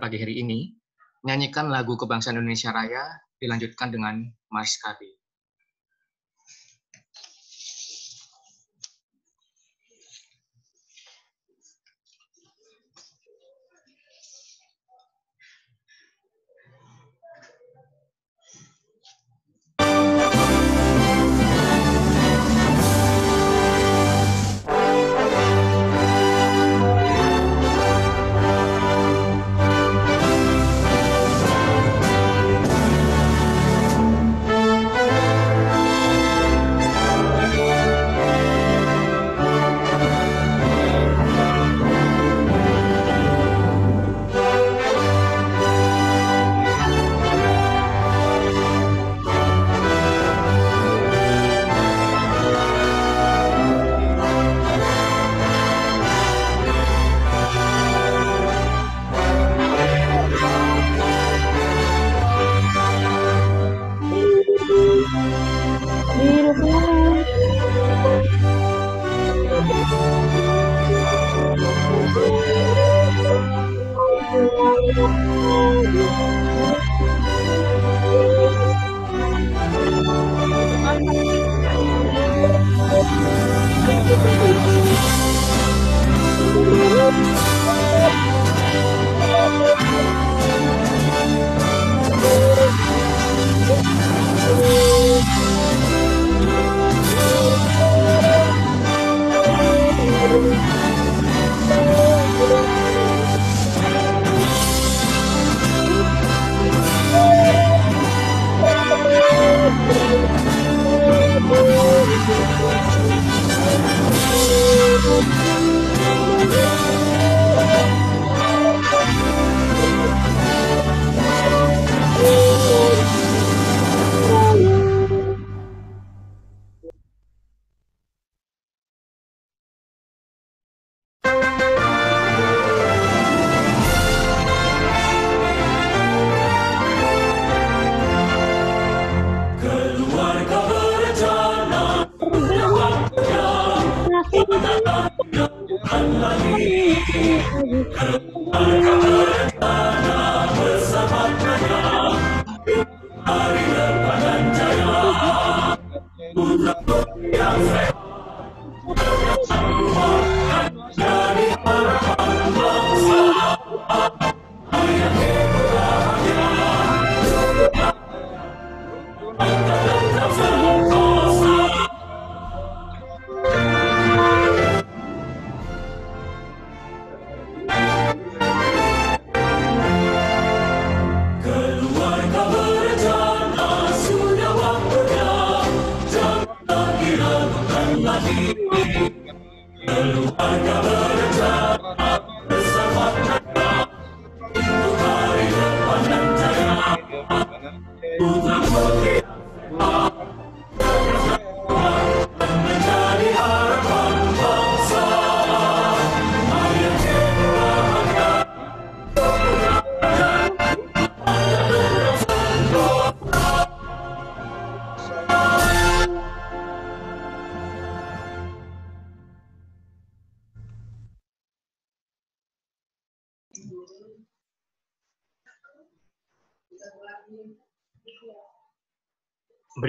pagi hari ini, nyanyikan lagu kebangsaan Indonesia Raya dilanjutkan dengan Mars Kabi.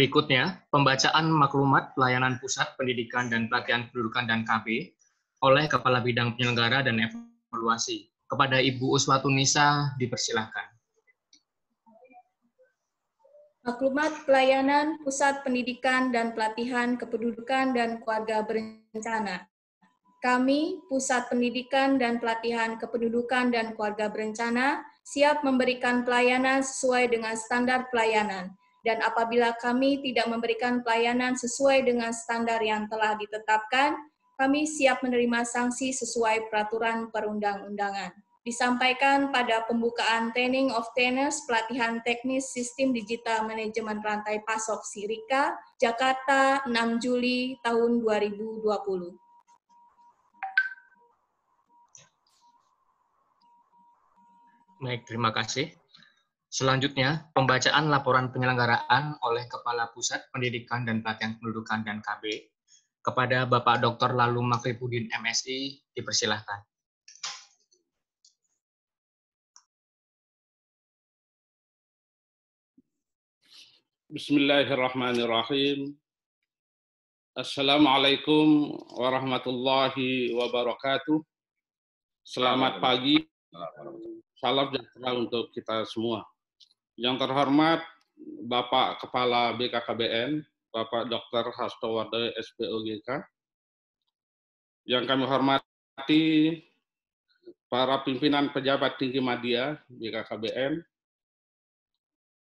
Berikutnya, pembacaan maklumat pelayanan pusat pendidikan dan pelatihan kependudukan dan KB oleh Kepala Bidang Penyelenggara dan Evaluasi. Kepada Ibu Nisa dipersilahkan. Maklumat pelayanan pusat pendidikan dan pelatihan kependudukan dan keluarga berencana. Kami, Pusat Pendidikan dan Pelatihan Kependudukan dan Keluarga Berencana, siap memberikan pelayanan sesuai dengan standar pelayanan, dan apabila kami tidak memberikan pelayanan sesuai dengan standar yang telah ditetapkan, kami siap menerima sanksi sesuai peraturan perundang-undangan. Disampaikan pada pembukaan Training of Trainers Pelatihan Teknis Sistem Digital Manajemen Rantai Pasok Sirika, Jakarta 6 Juli tahun 2020. Baik, terima kasih. Selanjutnya, pembacaan laporan penyelenggaraan oleh Kepala Pusat Pendidikan dan Pelatihan Pendudukan dan KB kepada Bapak Dr. Lalu Makrifudin MSI dipersilahkan. Bismillahirrahmanirrahim. Assalamualaikum warahmatullahi wabarakatuh. Selamat pagi. Salam sejahtera untuk kita semua. Yang terhormat Bapak Kepala BKKBN, Bapak Dr. Hasto Wardoyo SPOGK. Yang kami hormati para pimpinan pejabat tinggi media BKKBN,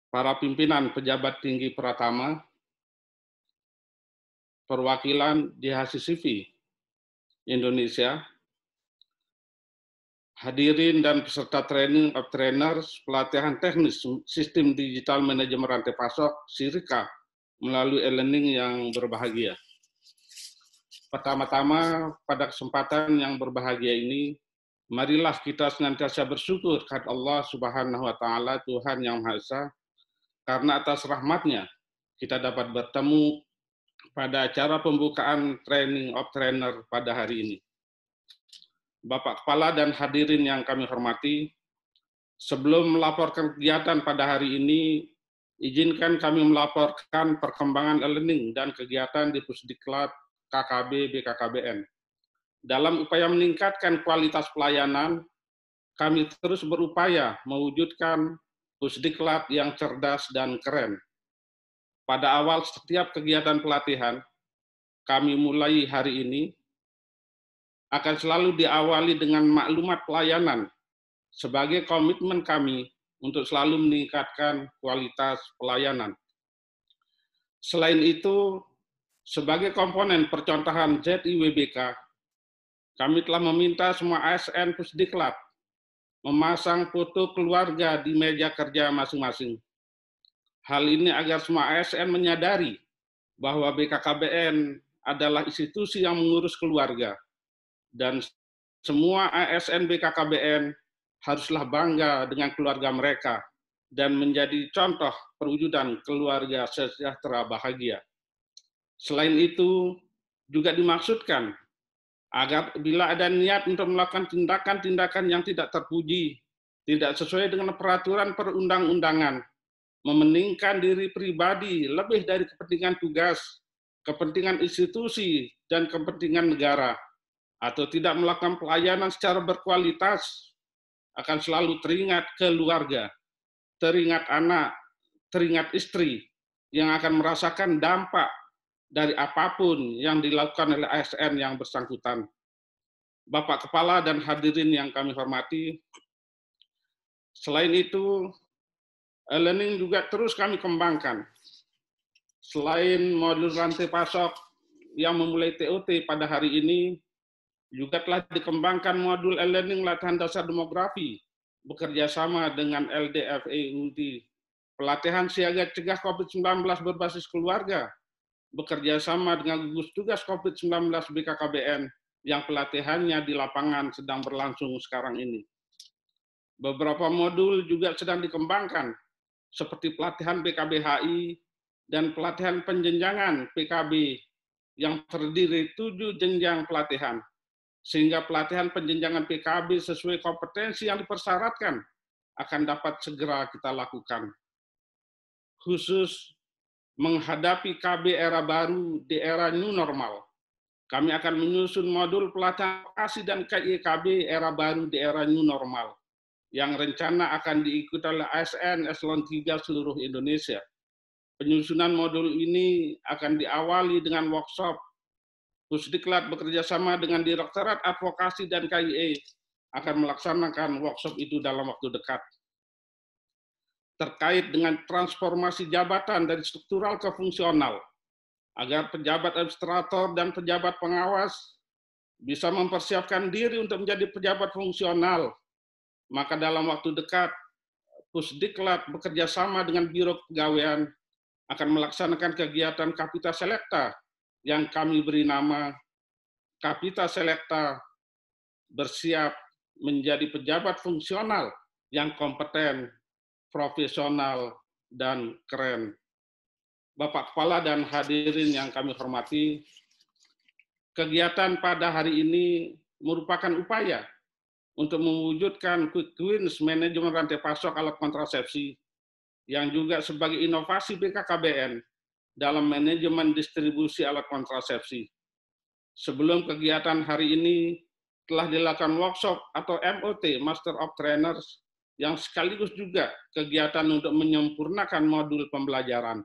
para pimpinan pejabat tinggi Pratama, perwakilan di HCCV Indonesia, hadirin dan peserta training of eh, trainers pelatihan teknis sistem digital manajemen rantai pasok Sirika melalui e-learning yang berbahagia. Pertama-tama pada kesempatan yang berbahagia ini, marilah kita senantiasa bersyukur kepada Allah Subhanahu wa taala Tuhan yang Maha Esa karena atas rahmatnya kita dapat bertemu pada acara pembukaan training of trainer pada hari ini. Bapak Kepala dan hadirin yang kami hormati, sebelum melaporkan kegiatan pada hari ini, izinkan kami melaporkan perkembangan e-learning dan kegiatan di Pusdiklat KKB BKKBN. Dalam upaya meningkatkan kualitas pelayanan, kami terus berupaya mewujudkan Pusdiklat yang cerdas dan keren. Pada awal setiap kegiatan pelatihan, kami mulai hari ini akan selalu diawali dengan maklumat pelayanan sebagai komitmen kami untuk selalu meningkatkan kualitas pelayanan. Selain itu, sebagai komponen percontohan ZIWBK, kami telah meminta semua ASN Pusdiklat memasang foto keluarga di meja kerja masing-masing. Hal ini agar semua ASN menyadari bahwa BKKBN adalah institusi yang mengurus keluarga dan semua ASN BKKBN haruslah bangga dengan keluarga mereka dan menjadi contoh perwujudan keluarga sejahtera bahagia. Selain itu, juga dimaksudkan agar bila ada niat untuk melakukan tindakan-tindakan yang tidak terpuji, tidak sesuai dengan peraturan perundang-undangan, memeningkan diri pribadi lebih dari kepentingan tugas, kepentingan institusi, dan kepentingan negara, atau tidak melakukan pelayanan secara berkualitas akan selalu teringat keluarga, teringat anak, teringat istri yang akan merasakan dampak dari apapun yang dilakukan oleh ASN yang bersangkutan. Bapak Kepala dan hadirin yang kami hormati, selain itu, learning juga terus kami kembangkan. Selain modul rantai pasok yang memulai TOT pada hari ini, juga telah dikembangkan modul e-learning latihan dasar demografi bekerja sama dengan LDFAUD. E pelatihan siaga cegah COVID-19 berbasis keluarga bekerja sama dengan gugus tugas COVID-19 BKKBN yang pelatihannya di lapangan sedang berlangsung sekarang ini. Beberapa modul juga sedang dikembangkan, seperti pelatihan PKBHI dan pelatihan penjenjangan PKB yang terdiri tujuh jenjang pelatihan sehingga pelatihan penjenjangan PKB sesuai kompetensi yang dipersyaratkan akan dapat segera kita lakukan. Khusus menghadapi KB era baru di era new normal, kami akan menyusun modul pelatihan ASI dan KIKB era baru di era new normal yang rencana akan diikuti oleh ASN Eselon 3 seluruh Indonesia. Penyusunan modul ini akan diawali dengan workshop Pusdiklat bekerja sama dengan Direktorat Advokasi dan KIE akan melaksanakan workshop itu dalam waktu dekat. Terkait dengan transformasi jabatan dari struktural ke fungsional, agar pejabat administrator dan pejabat pengawas bisa mempersiapkan diri untuk menjadi pejabat fungsional, maka dalam waktu dekat, Pusdiklat bekerja sama dengan Biro Pegawaian akan melaksanakan kegiatan Kapita Selekta yang kami beri nama Kapita Selekta bersiap menjadi pejabat fungsional yang kompeten, profesional, dan keren. Bapak Kepala dan hadirin yang kami hormati, kegiatan pada hari ini merupakan upaya untuk mewujudkan quick wins manajemen rantai pasok alat kontrasepsi yang juga sebagai inovasi BKKBN dalam manajemen distribusi alat kontrasepsi. Sebelum kegiatan hari ini telah dilakukan workshop atau MOT, Master of Trainers, yang sekaligus juga kegiatan untuk menyempurnakan modul pembelajaran.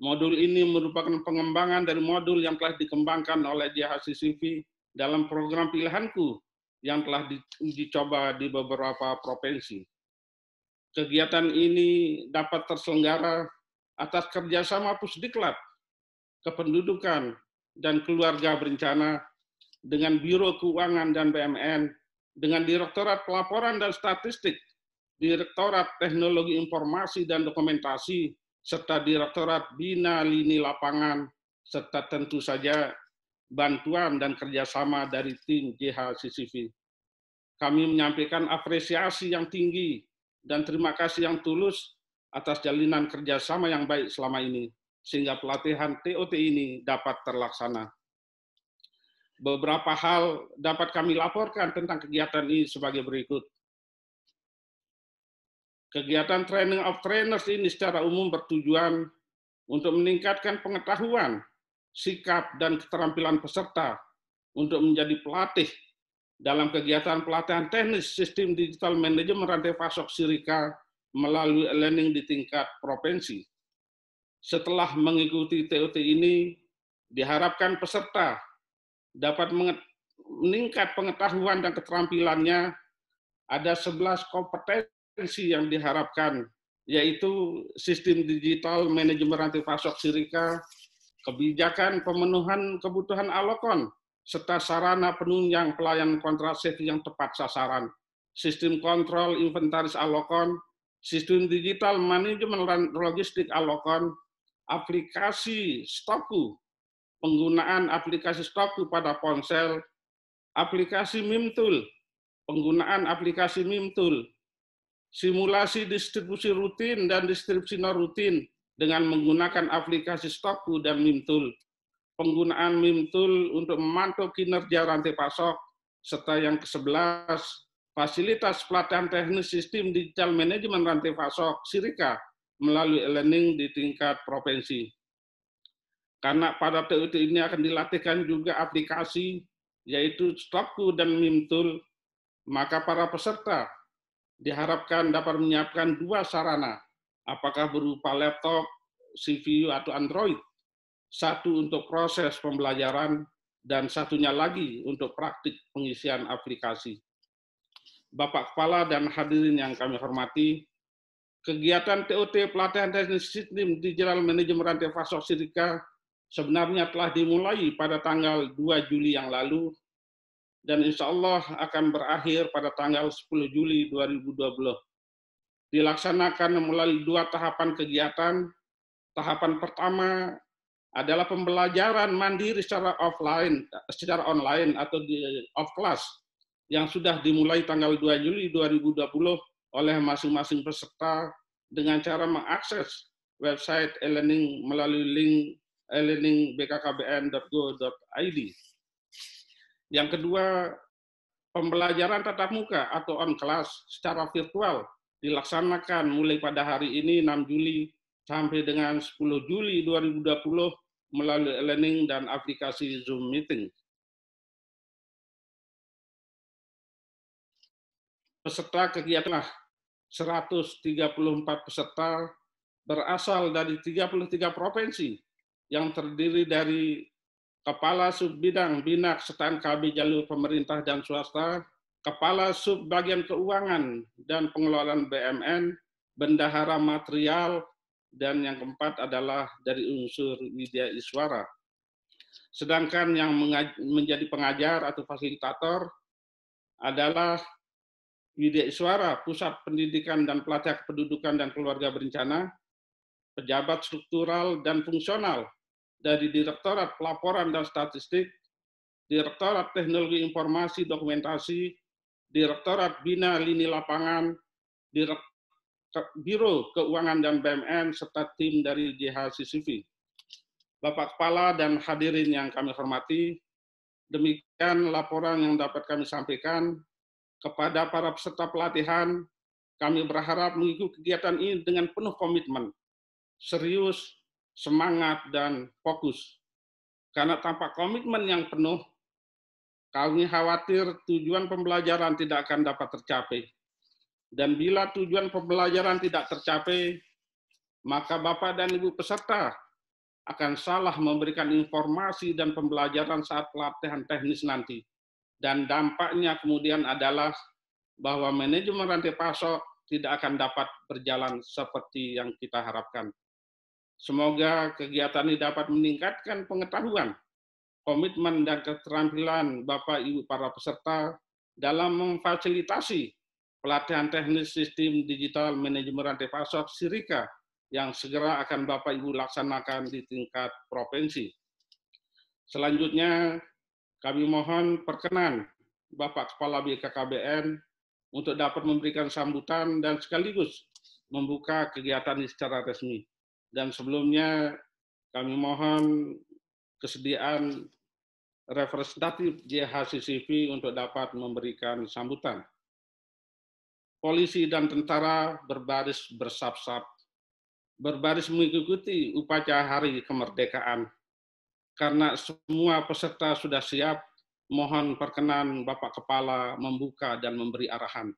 Modul ini merupakan pengembangan dari modul yang telah dikembangkan oleh JHCCV dalam program pilihanku yang telah dicoba di beberapa provinsi. Kegiatan ini dapat terselenggara atas kerjasama Pusdiklat, Kependudukan, dan Keluarga Berencana dengan Biro Keuangan dan BMN, dengan Direktorat Pelaporan dan Statistik, Direktorat Teknologi Informasi dan Dokumentasi, serta Direktorat Bina Lini Lapangan, serta tentu saja bantuan dan kerjasama dari tim JHCCV. Kami menyampaikan apresiasi yang tinggi dan terima kasih yang tulus atas jalinan kerjasama yang baik selama ini, sehingga pelatihan TOT ini dapat terlaksana. Beberapa hal dapat kami laporkan tentang kegiatan ini sebagai berikut. Kegiatan training of trainers ini secara umum bertujuan untuk meningkatkan pengetahuan, sikap, dan keterampilan peserta untuk menjadi pelatih dalam kegiatan pelatihan teknis sistem digital manajemen rantai pasok Sirika melalui e-learning di tingkat provinsi. Setelah mengikuti TOT ini, diharapkan peserta dapat meningkat pengetahuan dan keterampilannya. Ada 11 kompetensi yang diharapkan, yaitu sistem digital manajemen rantai pasok sirika, kebijakan pemenuhan kebutuhan alokon, serta sarana penunjang pelayanan kontrasepsi yang tepat sasaran, sistem kontrol inventaris alokon, sistem digital manajemen logistik Alokon, aplikasi Stoku, penggunaan aplikasi Stoku pada ponsel, aplikasi Mimtul, penggunaan aplikasi Mimtul, simulasi distribusi rutin dan distribusi non rutin dengan menggunakan aplikasi Stoku dan Mimtul, penggunaan Mimtul untuk memantau kinerja rantai pasok, serta yang ke-11 Fasilitas pelatihan teknis sistem digital manajemen rantai pasok Sirika melalui e-learning di tingkat provinsi. Karena pada TUT ini akan dilatihkan juga aplikasi yaitu Stopku dan Mimtul, maka para peserta diharapkan dapat menyiapkan dua sarana, apakah berupa laptop, CPU, atau Android. Satu untuk proses pembelajaran, dan satunya lagi untuk praktik pengisian aplikasi. Bapak Kepala dan hadirin yang kami hormati, kegiatan TOT pelatihan teknis sistem digital manajemen rantai pasok Sirika sebenarnya telah dimulai pada tanggal 2 Juli yang lalu dan insya Allah akan berakhir pada tanggal 10 Juli 2012. Dilaksanakan melalui dua tahapan kegiatan. Tahapan pertama adalah pembelajaran mandiri secara offline, secara online atau di off class yang sudah dimulai tanggal 2 Juli 2020 oleh masing-masing peserta dengan cara mengakses website e-learning melalui link e-learning Yang kedua, pembelajaran tatap muka atau on class secara virtual dilaksanakan mulai pada hari ini 6 Juli sampai dengan 10 Juli 2020 melalui e-learning dan aplikasi Zoom Meeting. peserta kegiatan 134 peserta berasal dari 33 provinsi yang terdiri dari Kepala Subbidang Binak Setan KB Jalur Pemerintah dan Swasta, Kepala Subbagian Keuangan dan Pengelolaan BMN, Bendahara Material, dan yang keempat adalah dari unsur Widya Iswara. Sedangkan yang menjadi pengajar atau fasilitator adalah Widya Suara, Pusat Pendidikan dan Pelatihan Kependudukan dan Keluarga Berencana, pejabat struktural dan fungsional dari Direktorat Pelaporan dan Statistik, Direktorat Teknologi Informasi Dokumentasi, Direktorat Bina Lini Lapangan, Direktorat Biro Keuangan dan BMN, serta tim dari JHCCV. Bapak Kepala dan hadirin yang kami hormati, demikian laporan yang dapat kami sampaikan kepada para peserta pelatihan, kami berharap mengikuti kegiatan ini dengan penuh komitmen, serius, semangat, dan fokus. Karena tanpa komitmen yang penuh, kami khawatir tujuan pembelajaran tidak akan dapat tercapai. Dan bila tujuan pembelajaran tidak tercapai, maka Bapak dan Ibu peserta akan salah memberikan informasi dan pembelajaran saat pelatihan teknis nanti dan dampaknya kemudian adalah bahwa manajemen rantai pasok tidak akan dapat berjalan seperti yang kita harapkan. Semoga kegiatan ini dapat meningkatkan pengetahuan, komitmen dan keterampilan Bapak Ibu para peserta dalam memfasilitasi pelatihan teknis sistem digital manajemen rantai pasok Sirika yang segera akan Bapak Ibu laksanakan di tingkat provinsi. Selanjutnya, kami mohon perkenan Bapak Kepala BKKBN untuk dapat memberikan sambutan dan sekaligus membuka kegiatan ini secara resmi. Dan sebelumnya kami mohon kesediaan representatif JHCCV untuk dapat memberikan sambutan. Polisi dan tentara berbaris bersap-sap, berbaris mengikuti upacara hari kemerdekaan karena semua peserta sudah siap, mohon perkenan Bapak Kepala membuka dan memberi arahan.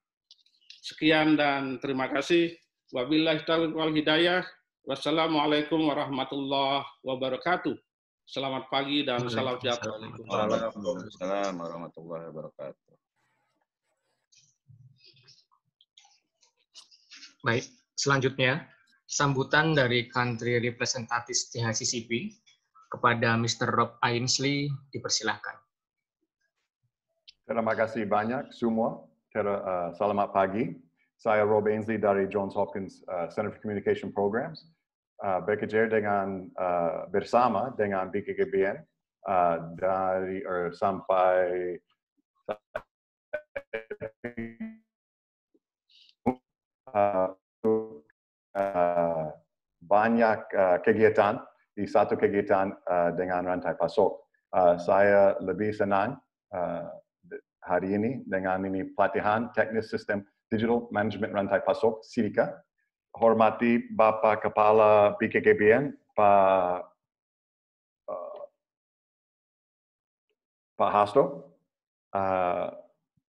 Sekian dan terima kasih. Wabillahi taufiq wal hidayah. Wassalamualaikum warahmatullahi wabarakatuh. Selamat pagi dan salam sejahtera. Waalaikumsalam warahmatullahi wabarakatuh. Baik, selanjutnya sambutan dari country representative THCCP kepada Mr. Rob Ainsley dipersilahkan. Terima kasih banyak semua. Ter uh, selamat pagi. Saya Rob Ainsley dari Johns Hopkins uh, Center for Communication Programs. Uh, bekerja dengan uh, bersama dengan BKKBN uh, dari er, sampai uh, banyak uh, kegiatan di satu kegiatan uh, dengan rantai pasok. Uh, saya lebih senang uh, hari ini dengan ini pelatihan teknis sistem digital management rantai pasok Sirika. Hormati Bapak Kepala BKKBN Pak uh, Pak Hasto, uh,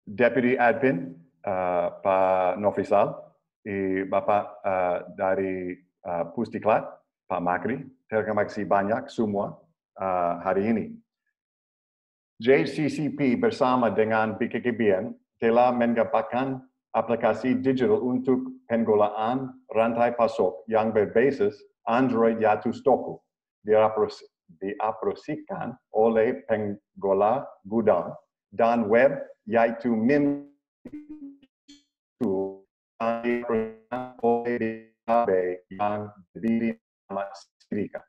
Deputy Admin uh, Pak Nofrisal, Bapak uh, dari uh, Pustiklat, Pak Makri, Terima kasih banyak semua eh, hari ini. JCCP bersama dengan BKKBN telah mengembangkan aplikasi digital untuk pengolahan rantai pasok yang berbasis Android Yatu Stoku diaprosikan oleh penggola gudang dan web yaitu Min yang diberi Serikat.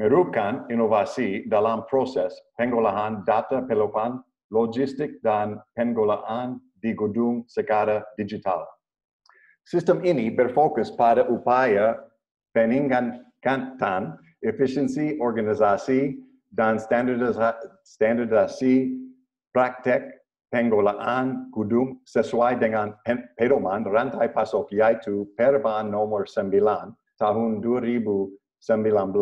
Merupakan inovasi dalam proses pengolahan data pelopan logistik dan pengolahan di gedung secara digital. Sistem ini berfokus pada upaya peningkatan efisiensi organisasi dan standarisasi praktek pengolahan gedung sesuai dengan pedoman rantai pasok yaitu Perban nomor 9 tahun 2000 19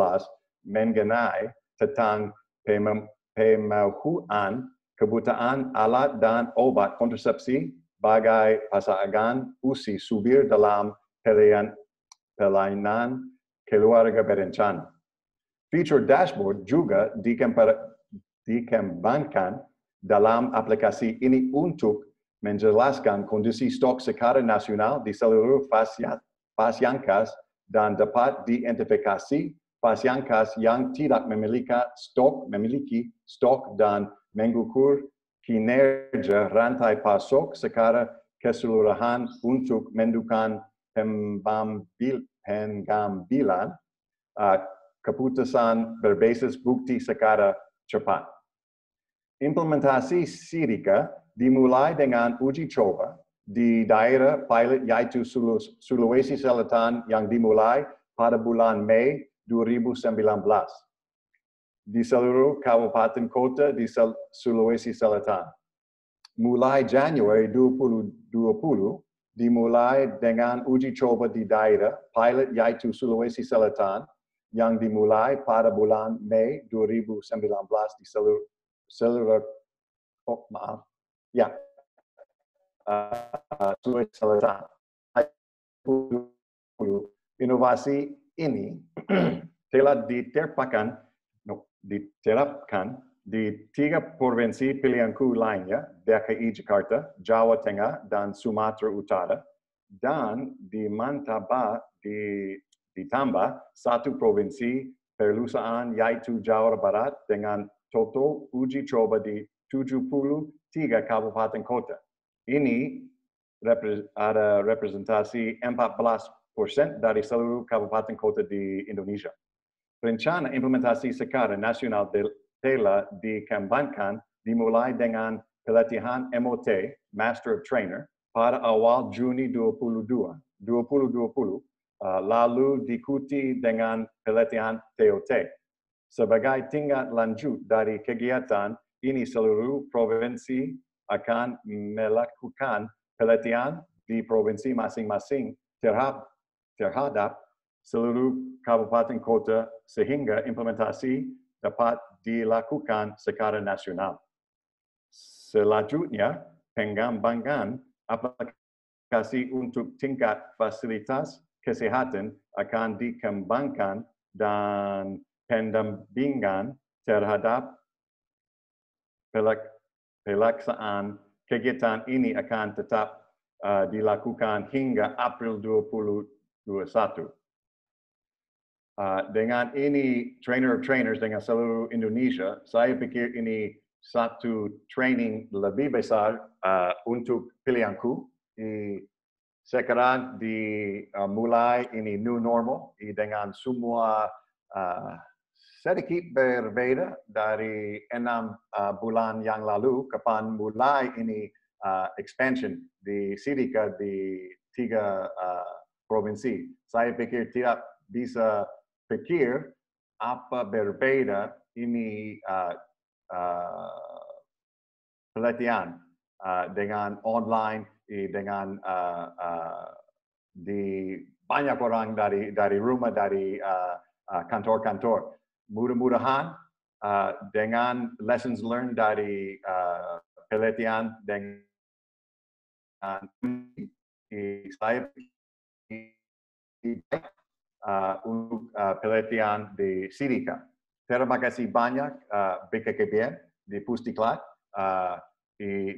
mengenai tentang pemahuan kebutaan alat dan obat kontrasepsi bagai pasangan usi subir dalam pelayanan keluarga berencana. Feature dashboard juga dikembangkan dalam aplikasi ini untuk menjelaskan kondisi stok sekarang nasional di seluruh pasien, pasienkas dan dapat diidentifikasi pasien kas yang tidak memiliki stok, memiliki stok dan mengukur kinerja rantai pasok secara keseluruhan untuk menentukan pengambilan uh, keputusan berbasis bukti secara cepat. Implementasi Sirika dimulai dengan uji coba di daerah pilot yaitu Sulawesi Selatan yang dimulai pada bulan Mei 2019 di seluruh kabupaten kota di Sulawesi Selatan. Mulai Januari 2020 dimulai dengan uji coba di daerah pilot yaitu Sulawesi Selatan yang dimulai pada bulan Mei 2019 di seluruh seluruh oh, maaf ya uh, Inovasi ini telah diterapkan, no, diterapkan di tiga provinsi pilihanku lainnya, DKI Jakarta, Jawa Tengah, dan Sumatera Utara, dan di Mantaba di, ditambah satu provinsi perusahaan yaitu Jawa Barat dengan total uji coba di 73 kabupaten kota ini ada representasi 14% dari seluruh kabupaten kota di Indonesia. Rencana implementasi secara nasional TELA dikembangkan dimulai dengan pelatihan MOT, Master of Trainer, pada awal Juni 2022, 2020, uh, lalu diikuti dengan pelatihan TOT. Sebagai tingkat lanjut dari kegiatan ini seluruh provinsi akan melakukan pelatihan di provinsi masing-masing terhadap, terhadap seluruh kabupaten kota sehingga implementasi dapat dilakukan secara nasional. Selanjutnya, pengembangan aplikasi untuk tingkat fasilitas kesehatan akan dikembangkan dan pendampingan terhadap pelaksanaan kegiatan ini akan tetap uh, dilakukan hingga April 2021. Uh, eh, dengan ini trainer of trainers dengan seluruh Indonesia, saya pikir ini satu training lebih besar uh, untuk pilihanku. I, sekarang dimulai uh, ini new normal dengan semua uh, sedikit berbeda dari enam uh, bulan yang lalu kapan mulai ini uh, expansion di Sirika di tiga uh, provinsi. Saya pikir tidak bisa pikir apa berbeda ini uh, uh, pelatihan uh, dengan online dengan uh, uh, di banyak orang dari dari rumah dari kantor-kantor. Uh, uh, kantor -kantor mudah-mudahan uh, dengan lessons learned dari uh, pelatihan dengan saya uh, untuk uh, pelatihan di Sirika. Terima kasih banyak uh, BKKBN di Pusdiklat uh,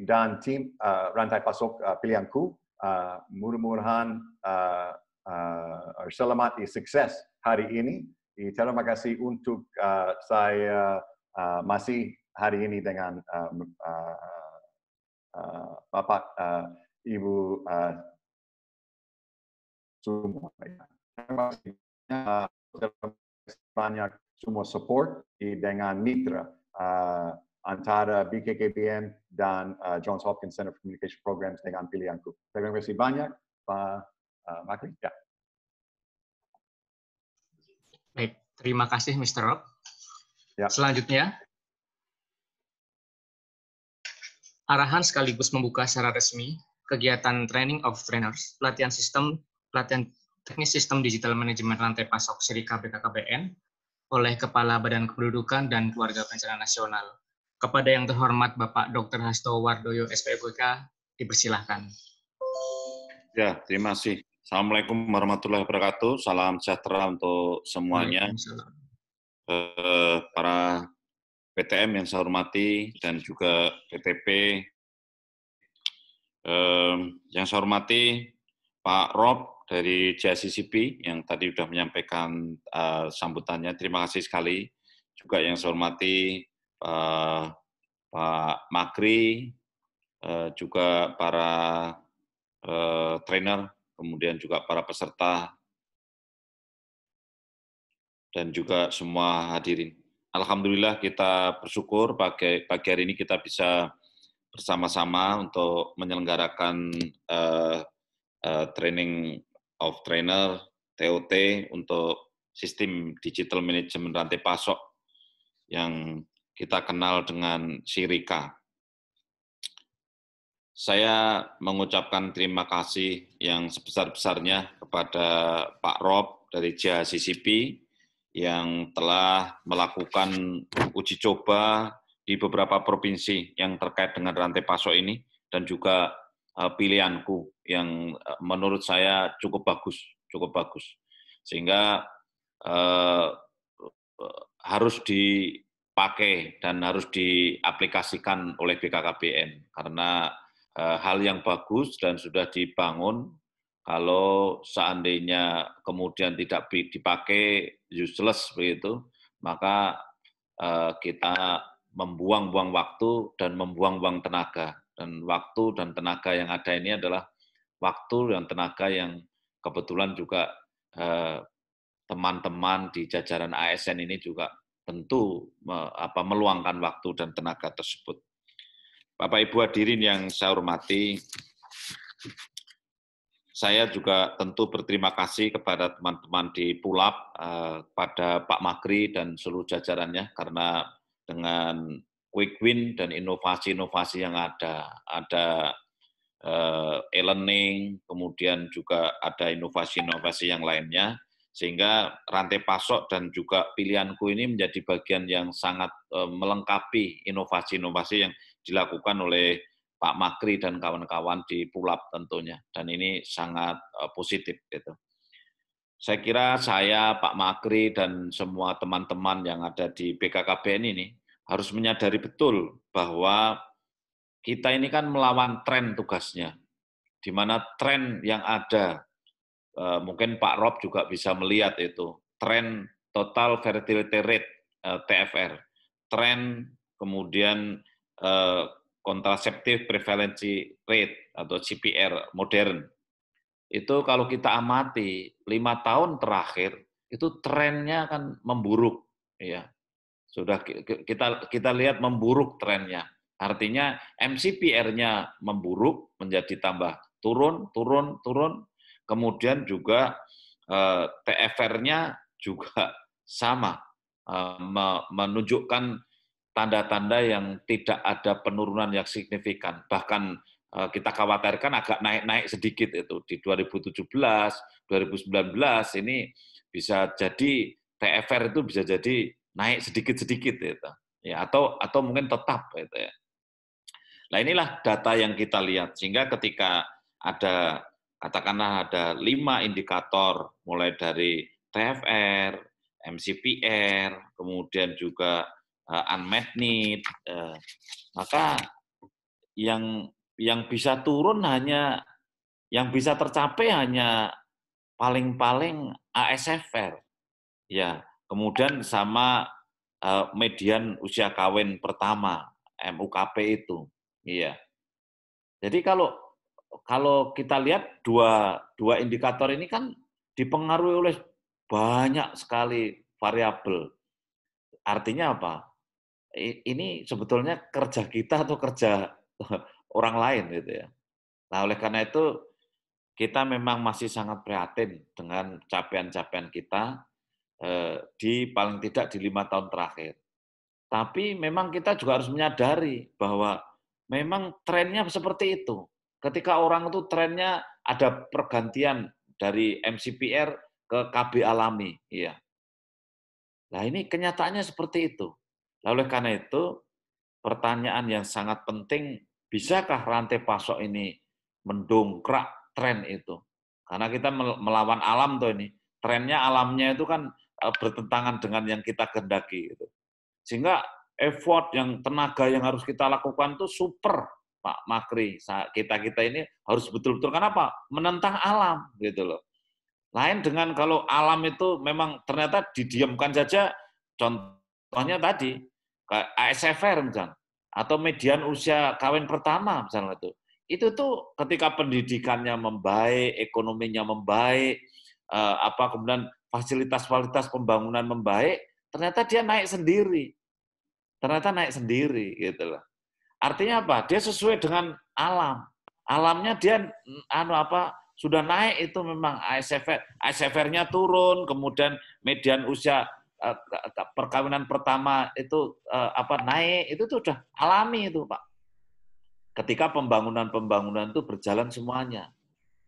dan tim uh, rantai pasok uh, pilihanku. Uh, mudah-mudahan uh, uh, selamat di sukses hari ini terima kasih untuk uh, saya uh, masih hari ini dengan um, uh, uh, Bapak uh, Ibu uh, semua. Terima kasih banyak semua support eh, dengan mitra uh, antara BKKBN dan uh, Johns Hopkins Center for Communication Programs dengan pilihanku. Terima kasih banyak, Pak uh, Makri. Yeah. Terima kasih, Mr. Rob. Ya. Selanjutnya, arahan sekaligus membuka secara resmi kegiatan training of trainers, pelatihan sistem, pelatihan teknis sistem digital manajemen rantai pasok seri KBKKBN oleh Kepala Badan Kependudukan dan Keluarga Bencana Nasional. Kepada yang terhormat Bapak Dr. Hasto Wardoyo, SPPK, dipersilahkan. Ya, terima kasih. Assalamualaikum warahmatullahi wabarakatuh. Salam sejahtera untuk semuanya. Eh, para PTM yang saya hormati dan juga PTP yang saya hormati Pak Rob dari JSCCP yang tadi sudah menyampaikan eh, sambutannya. Terima kasih sekali. Juga yang saya hormati eh, Pak Makri, eh, juga para trainer kemudian juga para peserta, dan juga semua hadirin. Alhamdulillah kita bersyukur pagi, pagi hari ini kita bisa bersama-sama untuk menyelenggarakan uh, uh, training of trainer TOT untuk sistem digital management rantai pasok yang kita kenal dengan Sirika. Saya mengucapkan terima kasih yang sebesar-besarnya kepada Pak Rob dari JACCP yang telah melakukan uji coba di beberapa provinsi yang terkait dengan rantai pasok ini dan juga eh, pilihanku yang eh, menurut saya cukup bagus, cukup bagus. Sehingga eh, harus dipakai dan harus diaplikasikan oleh BKKBN karena Eh, hal yang bagus dan sudah dibangun. Kalau seandainya kemudian tidak dipakai useless begitu, maka eh, kita membuang-buang waktu dan membuang-buang tenaga. Dan waktu dan tenaga yang ada ini adalah waktu dan tenaga yang kebetulan juga eh, teman-teman di jajaran ASN ini juga tentu meluangkan waktu dan tenaga tersebut. Bapak Ibu hadirin yang saya hormati, saya juga tentu berterima kasih kepada teman-teman di Pulap, eh, kepada Pak Makri dan seluruh jajarannya, karena dengan quick win dan inovasi-inovasi yang ada, ada eh, e-learning, kemudian juga ada inovasi-inovasi yang lainnya, sehingga rantai pasok dan juga pilihanku ini menjadi bagian yang sangat eh, melengkapi inovasi-inovasi yang dilakukan oleh Pak Makri dan kawan-kawan di Pulap tentunya. Dan ini sangat eh, positif gitu. Saya kira saya, Pak Makri, dan semua teman-teman yang ada di BKKBN ini harus menyadari betul bahwa kita ini kan melawan tren tugasnya. Di mana tren yang ada, eh, mungkin Pak Rob juga bisa melihat itu, tren total fertility rate, eh, TFR, tren kemudian Eh, kontraseptif prevalensi rate atau CPR modern. Itu kalau kita amati lima tahun terakhir itu trennya akan memburuk ya. Sudah kita kita lihat memburuk trennya. Artinya MCPR-nya memburuk menjadi tambah turun, turun, turun. Kemudian juga eh, TFR-nya juga sama eh, menunjukkan tanda-tanda yang tidak ada penurunan yang signifikan. Bahkan eh, kita khawatirkan agak naik-naik sedikit itu di 2017, 2019 ini bisa jadi TFR itu bisa jadi naik sedikit-sedikit itu ya atau atau mungkin tetap gitu ya. Nah inilah data yang kita lihat sehingga ketika ada katakanlah ada lima indikator mulai dari TFR, MCPR, kemudian juga uh, unmet need. Uh, maka yang yang bisa turun hanya yang bisa tercapai hanya paling-paling ASFR. Ya, kemudian sama uh, median usia kawin pertama MUKP itu. Iya. Jadi kalau kalau kita lihat dua dua indikator ini kan dipengaruhi oleh banyak sekali variabel. Artinya apa? ini sebetulnya kerja kita atau kerja orang lain gitu ya. Nah, oleh karena itu kita memang masih sangat prihatin dengan capaian-capaian kita eh, di paling tidak di lima tahun terakhir. Tapi memang kita juga harus menyadari bahwa memang trennya seperti itu. Ketika orang itu trennya ada pergantian dari MCPR ke KB alami, ya. Nah ini kenyataannya seperti itu. Oleh karena itu, pertanyaan yang sangat penting, bisakah rantai pasok ini mendongkrak tren itu? Karena kita melawan alam tuh ini. Trennya alamnya itu kan e, bertentangan dengan yang kita kehendaki. Gitu. Sehingga effort yang tenaga yang harus kita lakukan itu super Pak Makri kita kita ini harus betul-betul kenapa menentang alam gitu loh lain dengan kalau alam itu memang ternyata didiamkan saja contohnya tadi ASFR misalnya, atau median usia kawin pertama misalnya itu. Itu tuh ketika pendidikannya membaik, ekonominya membaik, eh, apa kemudian fasilitas-fasilitas pembangunan membaik, ternyata dia naik sendiri. Ternyata naik sendiri gitu loh. Artinya apa? Dia sesuai dengan alam. Alamnya dia anu apa? sudah naik itu memang ASFR. ASFR-nya turun, kemudian median usia Eh, eh, eh, perkawinan pertama itu apa naik itu tuh udah alami itu pak ketika pembangunan-pembangunan itu berjalan semuanya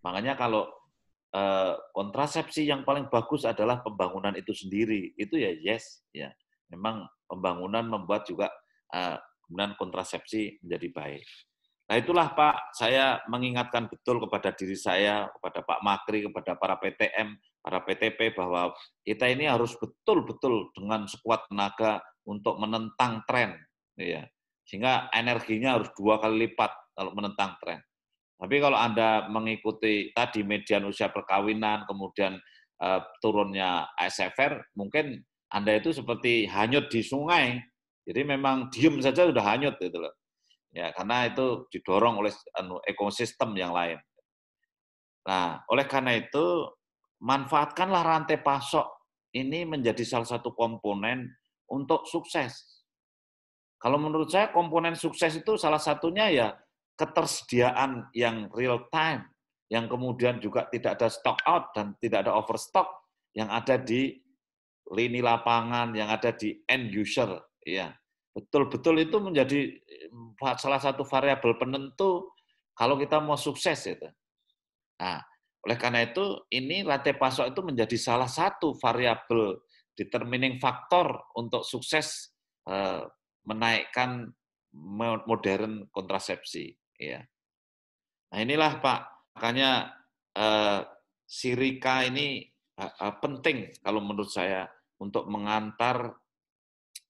makanya kalau kontrasepsi yang paling bagus adalah pembangunan itu sendiri itu ya yes ya memang pembangunan membuat juga kemudian kontrasepsi menjadi baik Nah itulah Pak, saya mengingatkan betul kepada diri saya, kepada Pak Makri, kepada para PTM, para PTP bahwa kita ini harus betul-betul dengan sekuat tenaga untuk menentang tren, ya. Sehingga energinya harus dua kali lipat kalau menentang tren. Tapi kalau Anda mengikuti tadi median usia perkawinan, kemudian e, turunnya ASFR, mungkin Anda itu seperti hanyut di sungai. Jadi memang diem saja sudah hanyut gitu loh ya karena itu didorong oleh anu, ekosistem yang lain. Nah, oleh karena itu manfaatkanlah rantai pasok ini menjadi salah satu komponen untuk sukses. Kalau menurut saya komponen sukses itu salah satunya ya ketersediaan yang real time, yang kemudian juga tidak ada stock out dan tidak ada overstock yang ada di lini lapangan, yang ada di end user, ya betul-betul itu menjadi eh, salah satu variabel penentu kalau kita mau sukses itu. Nah, oleh karena itu ini rantai pasok itu menjadi salah satu variabel determining faktor untuk sukses eh, menaikkan modern kontrasepsi ya. Nah, inilah Pak, makanya eh, sirika ini eh, eh penting kalau menurut saya untuk mengantar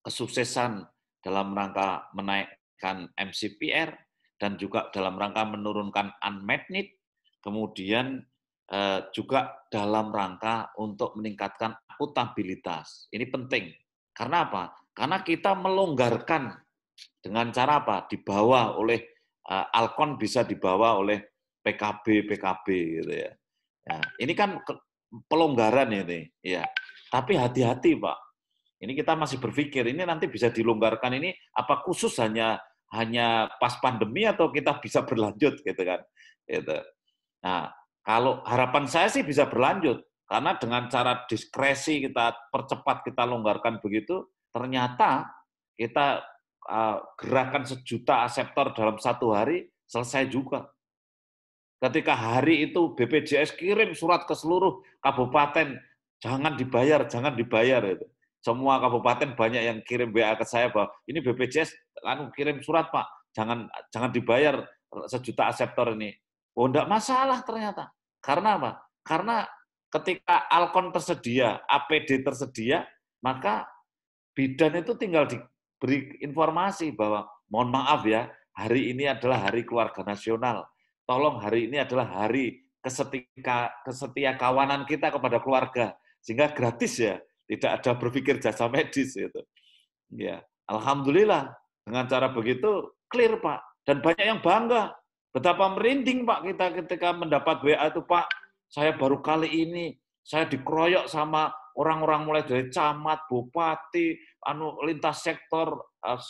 kesuksesan dalam rangka menaikkan MCPR dan juga dalam rangka menurunkan unmet need, kemudian eh, juga dalam rangka untuk meningkatkan akuntabilitas. Ini penting. Karena apa? Karena kita melonggarkan dengan cara apa? Dibawa oleh eh, Alkon bisa dibawa oleh PKB, PKB gitu ya. Nah, ini kan pelonggaran ini, ya. Tapi hati-hati Pak, ini kita masih berpikir ini nanti bisa dilonggarkan ini apa khusus hanya hanya pas pandemi atau kita bisa berlanjut gitu kan. Gitu. Nah, kalau harapan saya sih bisa berlanjut karena dengan cara diskresi kita percepat kita longgarkan begitu ternyata kita eh, gerakan sejuta aseptor dalam satu hari selesai juga. Ketika hari itu BPJS kirim surat ke seluruh kabupaten jangan dibayar, jangan dibayar itu semua kabupaten banyak yang kirim WA ke saya bahwa ini BPJS kan kirim surat Pak, jangan jangan dibayar sejuta aseptor ini. Oh, enggak masalah ternyata. Karena apa? Karena ketika alkon tersedia, APD tersedia, maka bidan itu tinggal diberi informasi bahwa mohon maaf ya, hari ini adalah hari keluarga nasional. Tolong hari ini adalah hari kesetika kesetia kawanan kita kepada keluarga sehingga gratis ya tidak ada berpikir jasa medis itu. Ya, alhamdulillah dengan cara begitu clear Pak dan banyak yang bangga. Betapa merinding Pak kita ketika mendapat WA itu Pak, saya baru kali ini saya dikeroyok sama orang-orang mulai dari camat, bupati, anu lintas sektor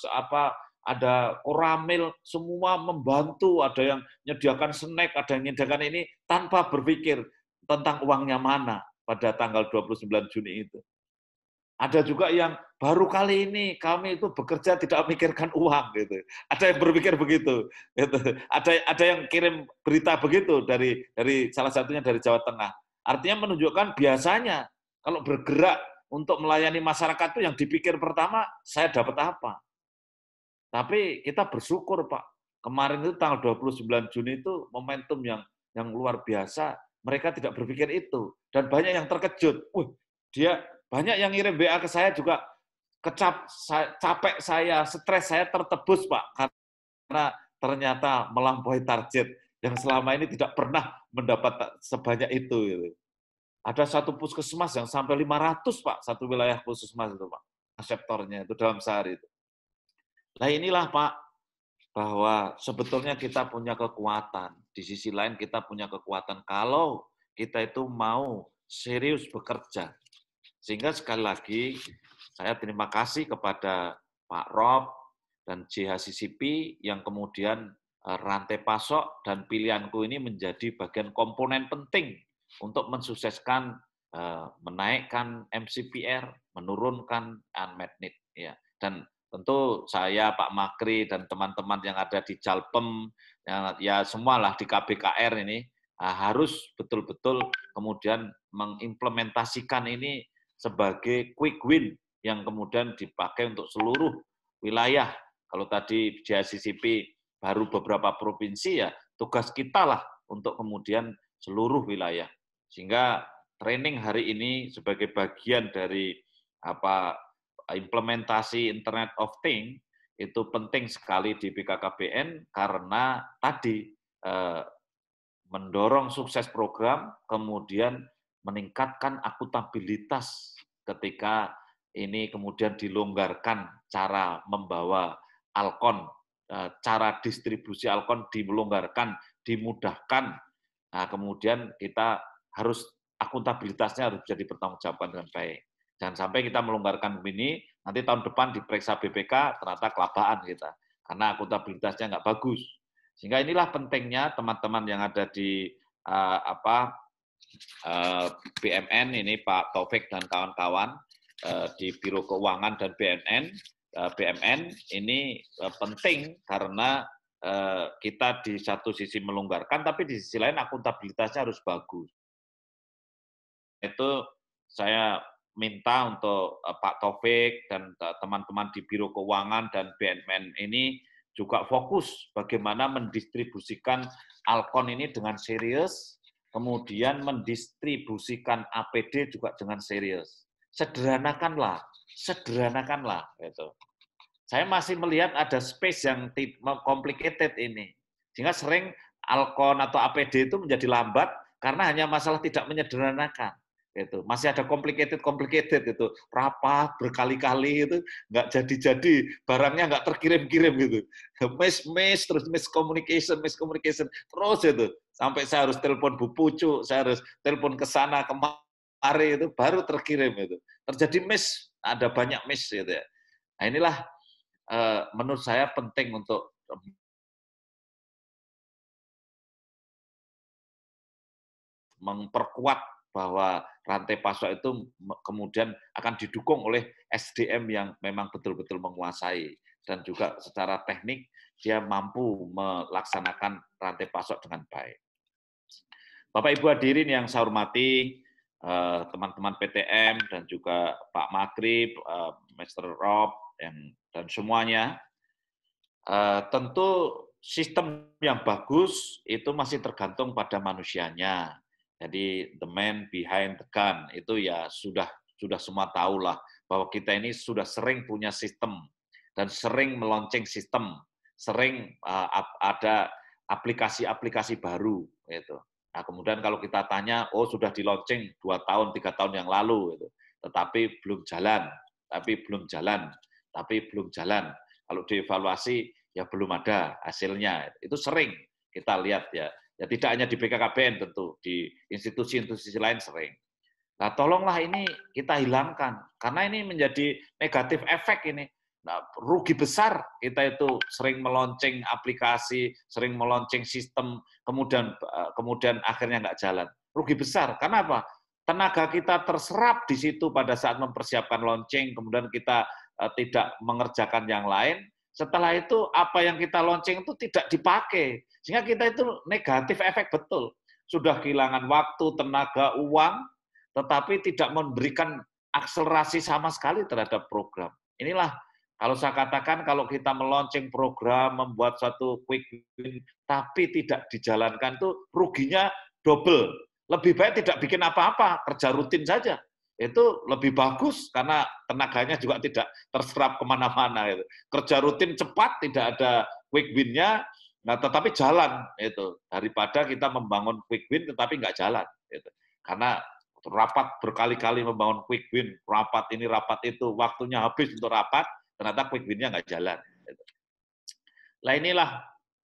apa ada koramil semua membantu, ada yang menyediakan snack, ada yang menyediakan ini tanpa berpikir tentang uangnya mana pada tanggal 29 Juni itu. Ada juga yang baru kali ini kami itu bekerja tidak memikirkan uang gitu. Ada yang berpikir begitu. Gitu. Ada ada yang kirim berita begitu dari dari salah satunya dari Jawa Tengah. Artinya menunjukkan biasanya kalau bergerak untuk melayani masyarakat itu yang dipikir pertama saya dapat apa. Tapi kita bersyukur Pak. Kemarin itu tanggal 29 Juni itu momentum yang yang luar biasa. Mereka tidak berpikir itu dan banyak yang terkejut. Wih, dia banyak yang ngirim WA ke saya juga kecap, capek saya, stres saya tertebus Pak, karena ternyata melampaui target yang selama ini tidak pernah mendapat sebanyak itu. Gitu. Ada satu puskesmas yang sampai 500 Pak, satu wilayah puskesmas itu Pak, aseptornya itu dalam sehari itu. Nah inilah Pak, bahwa sebetulnya kita punya kekuatan. Di sisi lain kita punya kekuatan kalau kita itu mau serius bekerja. Sehingga sekali lagi saya terima kasih kepada Pak Rob dan JHCCP yang kemudian eh, rantai pasok dan pilihanku ini menjadi bagian komponen penting untuk mensukseskan eh, menaikkan MCPR, menurunkan unmet need ya. Dan tentu saya Pak Makri dan teman-teman yang ada di Jalpem ya, ya semualah di KBKR ini eh, harus betul-betul kemudian mengimplementasikan ini sebagai quick win yang kemudian dipakai untuk seluruh wilayah. Kalau tadi JSCCP baru beberapa provinsi ya, tugas kita lah untuk kemudian seluruh wilayah. Sehingga training hari ini sebagai bagian dari apa implementasi Internet of Things itu penting sekali di BKKBN karena tadi eh, mendorong sukses program, kemudian meningkatkan akuntabilitas ketika ini kemudian dilonggarkan cara membawa alkon, e, cara distribusi alkon dilonggarkan, dimudahkan. Nah, kemudian kita harus akuntabilitasnya harus bisa dipertanggungjawabkan dengan baik. Jangan sampai kita melonggarkan ini, nanti tahun depan diperiksa BPK ternyata kelabaan kita karena akuntabilitasnya nggak bagus. Sehingga inilah pentingnya teman-teman yang ada di uh, apa Eh, BMN ini Pak Taufik dan kawan-kawan eh, di Biro Keuangan dan BNN BMN eh, ini penting karena kita di satu sisi melonggarkan tapi di sisi lain akuntabilitasnya harus bagus. Itu saya minta untuk Pak Taufik dan teman-teman di Biro Keuangan dan BNN ini juga fokus bagaimana mendistribusikan Alkon ini dengan serius kemudian mendistribusikan APD juga dengan serius. Sederhanakanlah, sederhanakanlah gitu. Saya masih melihat ada space yang complicated ini. Sehingga sering alkon atau APD itu menjadi lambat karena hanya masalah tidak menyederhanakan gitu. Masih ada complicated complicated itu rapat berkali-kali itu nggak jadi-jadi barangnya nggak terkirim-kirim gitu. Miss miss terus communication, miscommunication communication terus itu sampai saya harus telepon Bu Pucu, saya harus telepon ke sana kemari itu baru terkirim itu. Terjadi miss, ada banyak miss gitu ya. Nah inilah eh, menurut saya penting untuk memperkuat bahwa rantai pasok itu kemudian akan didukung oleh SDM yang memang betul-betul menguasai dan juga secara teknik dia mampu melaksanakan rantai pasok dengan baik. Bapak Ibu hadirin yang saya hormati, eh, teman-teman PTM dan juga Pak Makrib, eh, Master Rob, dan semuanya. Eh, tentu sistem yang bagus itu masih tergantung pada manusianya. Jadi the man behind the gun itu ya sudah sudah semua tahulah bahwa kita ini sudah sering punya sistem dan sering melonceng sistem, sering ada aplikasi-aplikasi baru gitu. Nah, kemudian kalau kita tanya, oh sudah di launching dua tahun, tiga tahun yang lalu, gitu. tetapi belum jalan, tapi belum jalan, tapi belum jalan. Kalau dievaluasi, ya belum ada hasilnya. Itu sering kita lihat ya. Ya tidak hanya di BKKBN tentu, di institusi-institusi lain sering. Nah tolonglah ini kita hilangkan, karena ini menjadi negatif efek ini. Nah, rugi besar kita itu sering melonceng aplikasi, sering melonceng sistem, kemudian eh, kemudian akhirnya nggak jalan. Rugi besar. Karena apa? Tenaga kita terserap di situ pada saat mempersiapkan lonceng kemudian kita eh, tidak mengerjakan yang lain. Setelah itu apa yang kita lonceng itu tidak dipakai. Sehingga kita itu negatif efek betul. Sudah kehilangan waktu, tenaga, uang, tetapi tidak memberikan akselerasi sama sekali terhadap program. Inilah kalau saya katakan kalau kita meluncing program, membuat satu quick win, tapi tidak dijalankan itu ruginya double. Lebih baik tidak bikin apa-apa, kerja rutin saja. Itu lebih bagus karena tenaganya juga tidak terserap kemana-mana. Gitu. Kerja rutin cepat, tidak ada quick win-nya, nah tetapi jalan itu daripada kita membangun quick win tetapi nggak jalan. Gitu. Karena rapat berkali-kali membangun quick win, rapat ini, rapat itu, waktunya habis untuk rapat, ternyata quick win-nya nggak jalan. Nah inilah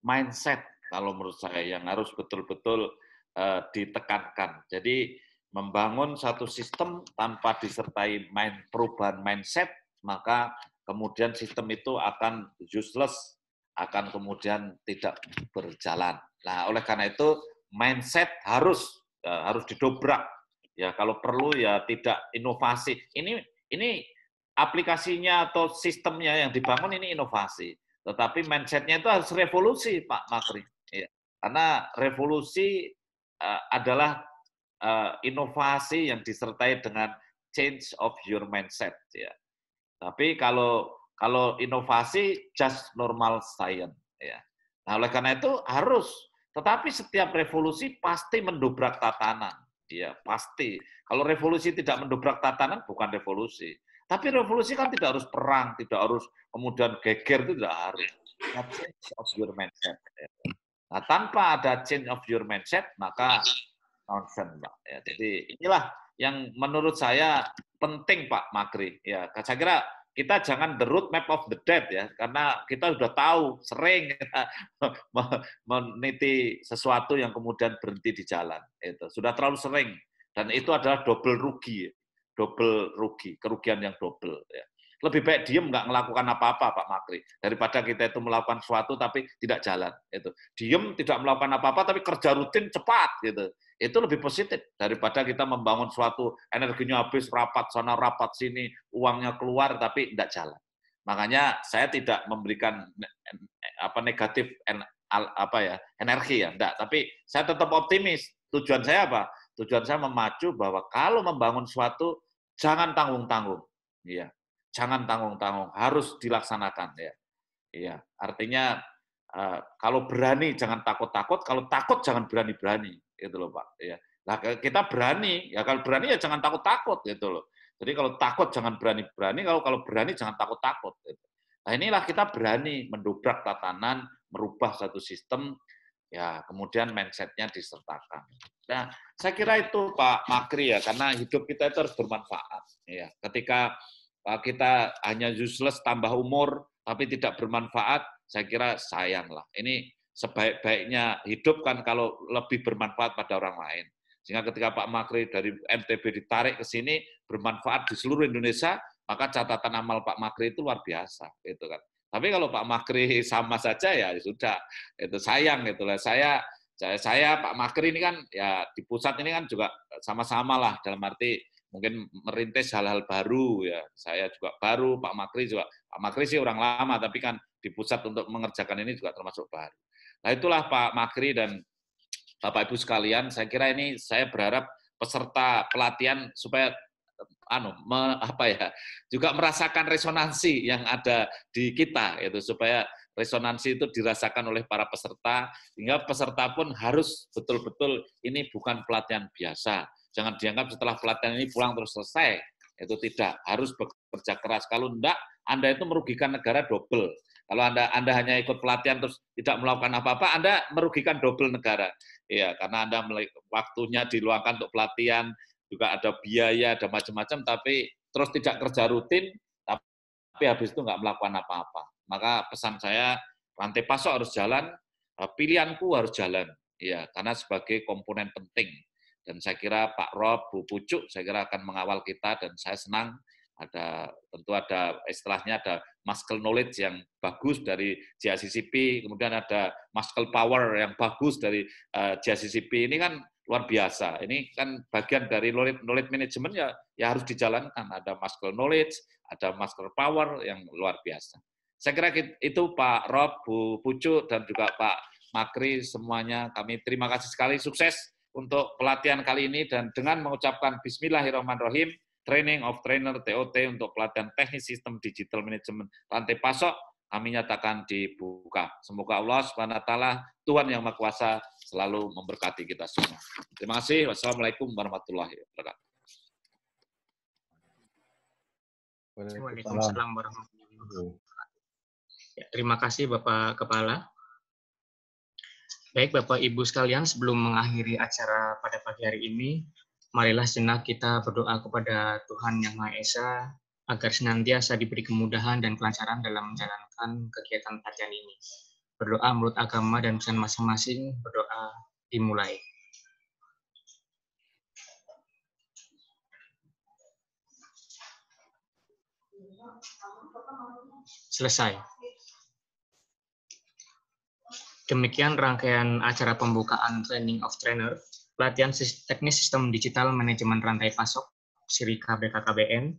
mindset kalau menurut saya yang harus betul-betul eh, ditekankan. Jadi membangun satu sistem tanpa disertai mind, perubahan mindset, maka kemudian sistem itu akan useless, akan kemudian tidak berjalan. Nah, oleh karena itu mindset harus eh, harus didobrak. Ya, kalau perlu ya tidak inovasi. Ini ini aplikasinya atau sistemnya yang dibangun ini inovasi. Tetapi mindsetnya itu harus revolusi, Pak Makri. Ya. Karena revolusi uh, adalah uh, inovasi yang disertai dengan change of your mindset. Ya. Tapi kalau kalau inovasi just normal science. Ya. Nah, oleh karena itu harus. Tetapi setiap revolusi pasti mendobrak tatanan. Ya, pasti. Kalau revolusi tidak mendobrak tatanan, bukan revolusi. Tapi revolusi kan tidak harus perang, tidak harus kemudian geger itu tidak harus. Nah, change of your mindset. Nah, tanpa ada change of your mindset, maka nonsense, Pak. Ya, jadi inilah yang menurut saya penting, Pak Makri. Ya, saya kira kita jangan the road map of the dead ya, karena kita sudah tahu sering meniti sesuatu yang kemudian berhenti di jalan. Itu sudah terlalu sering dan itu adalah double rugi double rugi, kerugian yang double. Ya. Lebih baik diem nggak melakukan apa-apa Pak Makri daripada kita itu melakukan sesuatu tapi tidak jalan. Itu diem tidak melakukan apa-apa tapi kerja rutin cepat gitu. Itu lebih positif daripada kita membangun suatu energinya habis rapat sana rapat sini uangnya keluar tapi tidak jalan. Makanya saya tidak memberikan apa negatif en, apa ya energi ya, enggak. Tapi saya tetap optimis. Tujuan saya apa? Tujuan saya memacu bahwa kalau membangun suatu jangan tanggung-tanggung. Ya. Jangan tanggung-tanggung, harus dilaksanakan ya. Iya, artinya uh, kalau berani jangan takut-takut, kalau takut jangan berani-berani, gitu loh Pak. Ya. Nah, kita berani, ya kalau berani ya jangan takut-takut gitu loh. Jadi kalau takut jangan berani-berani, kalau kalau berani jangan takut-takut. Gitu. Nah inilah kita berani mendobrak tatanan, merubah satu sistem Ya, kemudian mindsetnya disertakan. Nah, saya kira itu Pak Makri ya, karena hidup kita itu harus bermanfaat. Ya, ketika eh, kita hanya useless tambah umur, tapi tidak bermanfaat, saya kira sayanglah. Ini sebaik-baiknya hidup kan kalau lebih bermanfaat pada orang lain. Sehingga ketika Pak Makri dari MTB ditarik ke sini, bermanfaat di seluruh Indonesia, maka catatan amal Pak Makri itu luar biasa. Gitu kan. Tapi kalau Pak Makri sama saja ya, ya sudah, itu sayang itulah Saya saya, saya Pak Makri ini kan ya di pusat ini kan juga sama-sama lah dalam arti mungkin merintis hal-hal baru ya. Saya juga baru, Pak Makri juga. Pak Makri sih orang lama tapi kan di pusat untuk mengerjakan ini juga termasuk baru. Nah itulah Pak Makri dan Bapak Ibu sekalian, saya kira ini saya berharap peserta pelatihan supaya anu me, apa ya juga merasakan resonansi yang ada di kita itu supaya resonansi itu dirasakan oleh para peserta sehingga peserta pun harus betul-betul ini bukan pelatihan biasa jangan dianggap setelah pelatihan ini pulang terus selesai itu tidak harus bekerja keras kalau enggak anda itu merugikan negara double kalau Anda Anda hanya ikut pelatihan terus tidak melakukan apa-apa, Anda merugikan double negara. Iya, karena Anda waktunya diluangkan untuk pelatihan, juga ada biaya, ada macam-macam, tapi terus tidak kerja rutin, tapi habis itu nggak melakukan apa-apa. Maka pesan saya, rantai pasok harus jalan, eh, pilihanku harus jalan. Ya, karena sebagai komponen penting. Dan saya kira Pak Rob, Bu Pucuk, saya kira akan mengawal kita dan saya senang ada tentu ada istilahnya ada muscle knowledge yang bagus dari JACCP, kemudian ada muscle power yang bagus dari uh, eh, JACCP. Ini kan luar biasa. Ini kan bagian dari knowledge, knowledge management ya, ya harus dijalankan. Ada muscle knowledge, ada muscle power yang luar biasa. Saya kira itu Pak Rob, Bu Pucu, dan juga Pak Makri semuanya kami terima kasih sekali. Sukses untuk pelatihan kali ini dan dengan mengucapkan Bismillahirrahmanirrahim, Training of Trainer TOT untuk pelatihan teknis sistem digital management rantai pasok kami nyatakan dibuka. Semoga Allah swt Tuhan yang Maha Kuasa selalu memberkati kita semua. Terima kasih. Wassalamualaikum warahmatullahi wabarakatuh. Waalaikumsalam warahmatullahi wabarakatuh. terima kasih Bapak Kepala. Baik Bapak Ibu sekalian, sebelum mengakhiri acara pada pagi hari ini, marilah sejenak kita berdoa kepada Tuhan Yang Maha Esa agar senantiasa diberi kemudahan dan kelancaran dalam menjalankan kegiatan harian ini berdoa menurut agama dan pesan masing-masing, berdoa dimulai. Selesai. Demikian rangkaian acara pembukaan Training of Trainer, pelatihan teknis sistem digital manajemen rantai pasok, siri KBKKBN.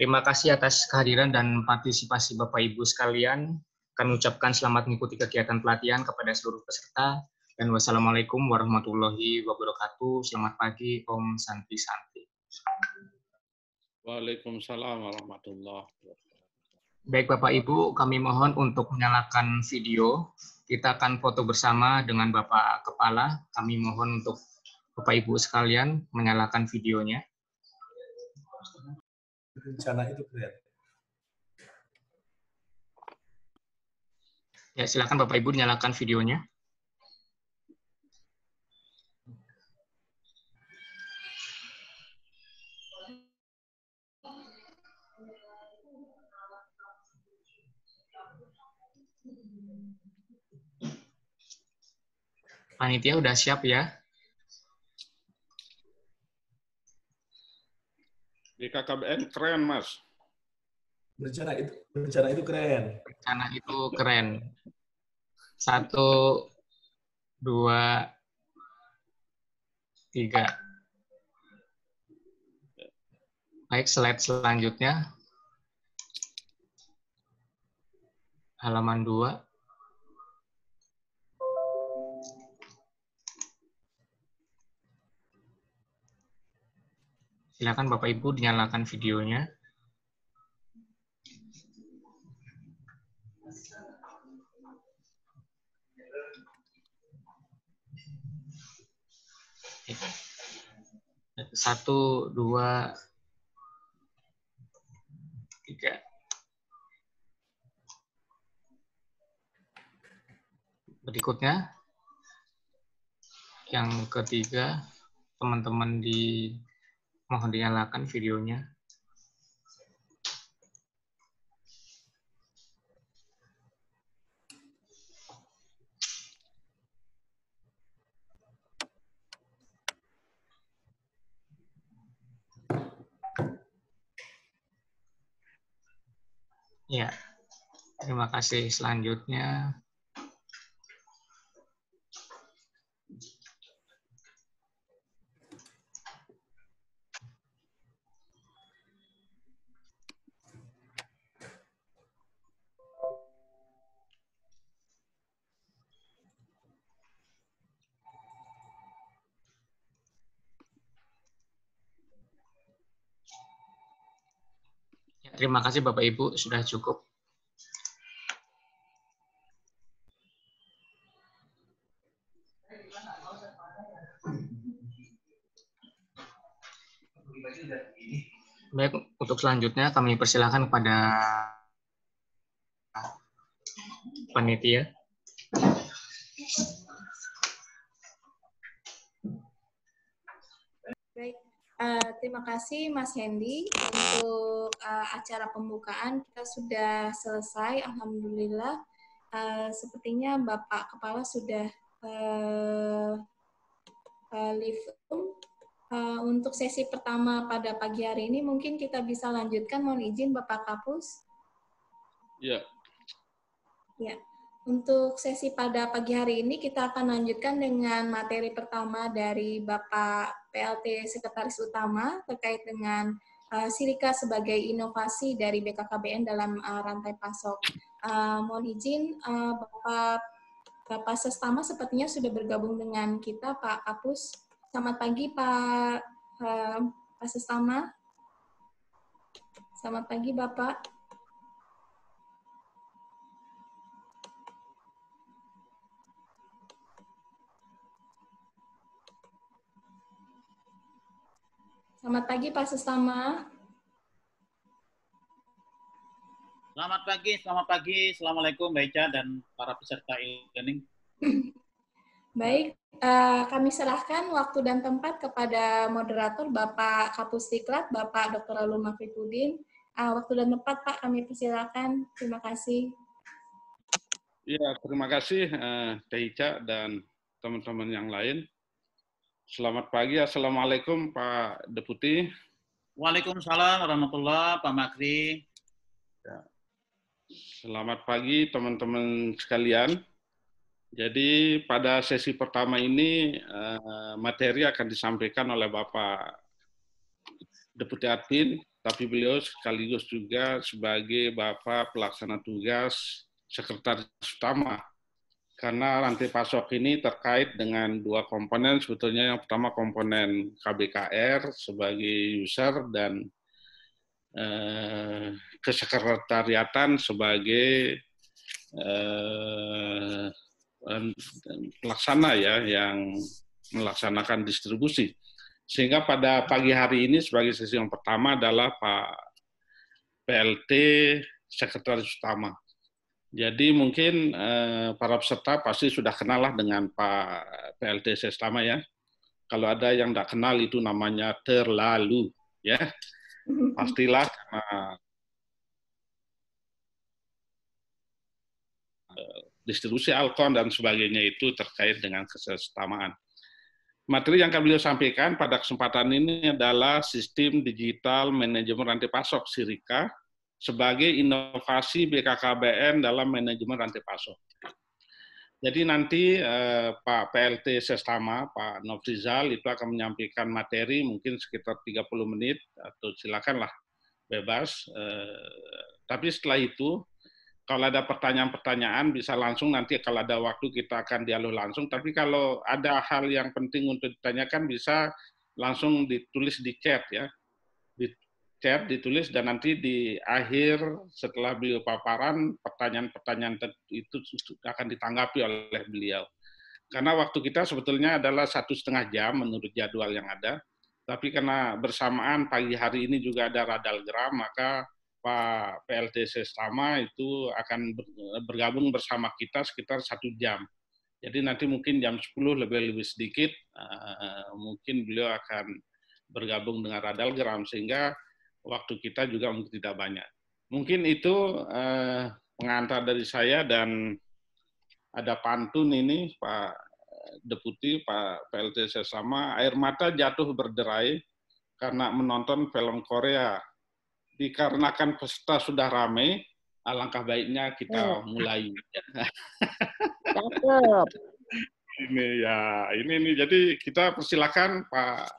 Terima kasih atas kehadiran dan partisipasi Bapak-Ibu sekalian kami ucapkan selamat mengikuti kegiatan pelatihan kepada seluruh peserta dan wassalamualaikum warahmatullahi wabarakatuh. Selamat pagi Om Santi Santi. Waalaikumsalam warahmatullahi wabarakatuh. Baik Bapak Ibu, kami mohon untuk menyalakan video. Kita akan foto bersama dengan Bapak Kepala. Kami mohon untuk Bapak Ibu sekalian menyalakan videonya. Rencana itu kelihatan. Ya, silakan Bapak Ibu nyalakan videonya. Panitia udah siap ya? Di KKBN keren, Mas. Berencana itu berencana itu keren. Berencana itu keren. Satu, dua, tiga. Baik, slide selanjutnya. Halaman dua. Silakan Bapak Ibu dinyalakan videonya. Satu, dua, tiga. Berikutnya, yang ketiga, teman-teman di mohon dinyalakan videonya. Ya, terima kasih. Selanjutnya Terima kasih Bapak Ibu sudah cukup. Baik, untuk selanjutnya kami persilahkan kepada panitia. terima kasih Mas Hendy untuk uh, acara pembukaan kita sudah selesai, alhamdulillah. Uh, sepertinya Bapak Kepala sudah uh, uh, leave room. Uh, untuk sesi pertama pada pagi hari ini mungkin kita bisa lanjutkan. Mohon izin Bapak Kapus. Ya. Yeah. Ya. Yeah. Untuk sesi pada pagi hari ini kita akan lanjutkan dengan materi pertama dari Bapak PLT Sekretaris Utama terkait dengan uh, Sirika sebagai inovasi dari BKKBN dalam uh, rantai pasok. Uh, mohon izin uh, Bapak Bapak Sestama sepertinya sudah bergabung dengan kita Pak Apus. Selamat pagi Pak uh, Pak Sestama. Selamat pagi Bapak. Selamat pagi Pak Sesama. Selamat pagi, selamat pagi. Assalamualaikum Mbak Ica dan para peserta e-learning. Baik, eh, kami serahkan waktu dan tempat kepada moderator Bapak Kapus Bapak Dr. Lalu Makripudin. Eh, waktu dan tempat Pak kami persilakan. Terima kasih. Ya, terima kasih uh, Teh Ica dan teman-teman yang lain. Selamat pagi, Assalamualaikum Pak Deputi. Waalaikumsalam warahmatullahi Pak Makri. Ya. Selamat pagi teman-teman sekalian. Jadi pada sesi pertama ini eh, materi akan disampaikan oleh Bapak Deputi Atin, tapi beliau sekaligus juga sebagai Bapak Pelaksana Tugas Sekretaris Utama karena rantai pasok ini terkait dengan dua komponen sebetulnya yang pertama komponen KBKR sebagai user dan eh, kesekretariatan sebagai eh, pelaksana ya yang melaksanakan distribusi sehingga pada pagi hari ini sebagai sesi yang pertama adalah Pak PLT Sekretaris Utama jadi mungkin eh, para peserta pasti sudah kenal lah dengan Pak PLT selama ya. Kalau ada yang tidak kenal itu namanya terlalu ya. Pastilah karena eh, distribusi alkohol dan sebagainya itu terkait dengan kesetamaan. Materi yang kami beliau sampaikan pada kesempatan ini adalah sistem digital manajemen rantai pasok Sirika sebagai inovasi BKKBN dalam manajemen rantai pasok. Jadi nanti eh, Pak PLT Sestama, Pak Nofrizal itu akan menyampaikan materi mungkin sekitar 30 menit atau silakanlah bebas. Eh, tapi setelah itu kalau ada pertanyaan-pertanyaan bisa langsung nanti kalau ada waktu kita akan dialog langsung. Tapi kalau ada hal yang penting untuk ditanyakan bisa langsung ditulis di chat ya chat ditulis dan nanti di akhir setelah beliau paparan pertanyaan-pertanyaan itu akan ditanggapi oleh beliau. Karena waktu kita sebetulnya adalah satu setengah jam menurut jadwal yang ada, tapi karena bersamaan pagi hari ini juga ada radal geram, maka Pak PLTC Sestama itu akan bergabung bersama kita sekitar satu jam. Jadi nanti mungkin jam 10 lebih-lebih sedikit, eh, mungkin beliau akan bergabung dengan radal geram sehingga waktu kita juga mungkin tidak banyak. Mungkin itu eh, pengantar dari saya dan ada pantun ini Pak eh, Deputi, Pak PLT sama. air mata jatuh berderai karena menonton film Korea. Dikarenakan peserta sudah ramai, alangkah baiknya kita hmm. mulai. ini ya, ini ini jadi kita persilakan Pak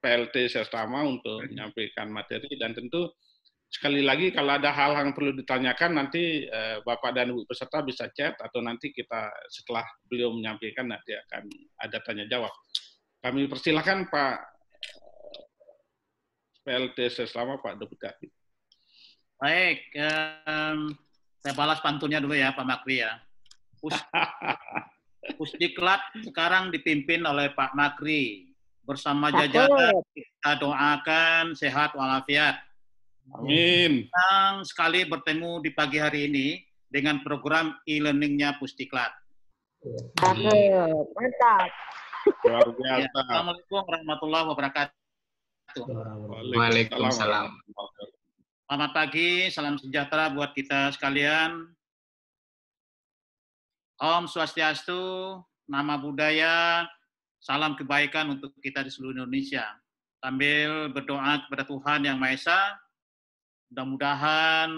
PLT Sestama untuk hmm. menyampaikan materi dan tentu sekali lagi kalau ada hal yang perlu ditanyakan nanti eh, Bapak dan ibu peserta bisa chat atau nanti kita setelah beliau menyampaikan nanti akan ada tanya jawab. Kami persilahkan Pak eh, PLT Sestama Pak Deputati. Baik, um, saya balas pantunnya dulu ya Pak Makri ya. Pusdiklat sekarang dipimpin oleh Pak Makri Bersama jajaran kita doakan sehat walafiat. Amin. Senang sekali bertemu di pagi hari ini dengan program e-learningnya Pustiklat. Oke, mantap. Luar ya, Assalamualaikum warahmatullahi wabarakatuh. Waalaikumsalam. Selamat pagi, salam sejahtera buat kita sekalian. Om Swastiastu, Nama Budaya, salam kebaikan untuk kita di seluruh Indonesia. Sambil berdoa kepada Tuhan Yang Maha Esa, mudah-mudahan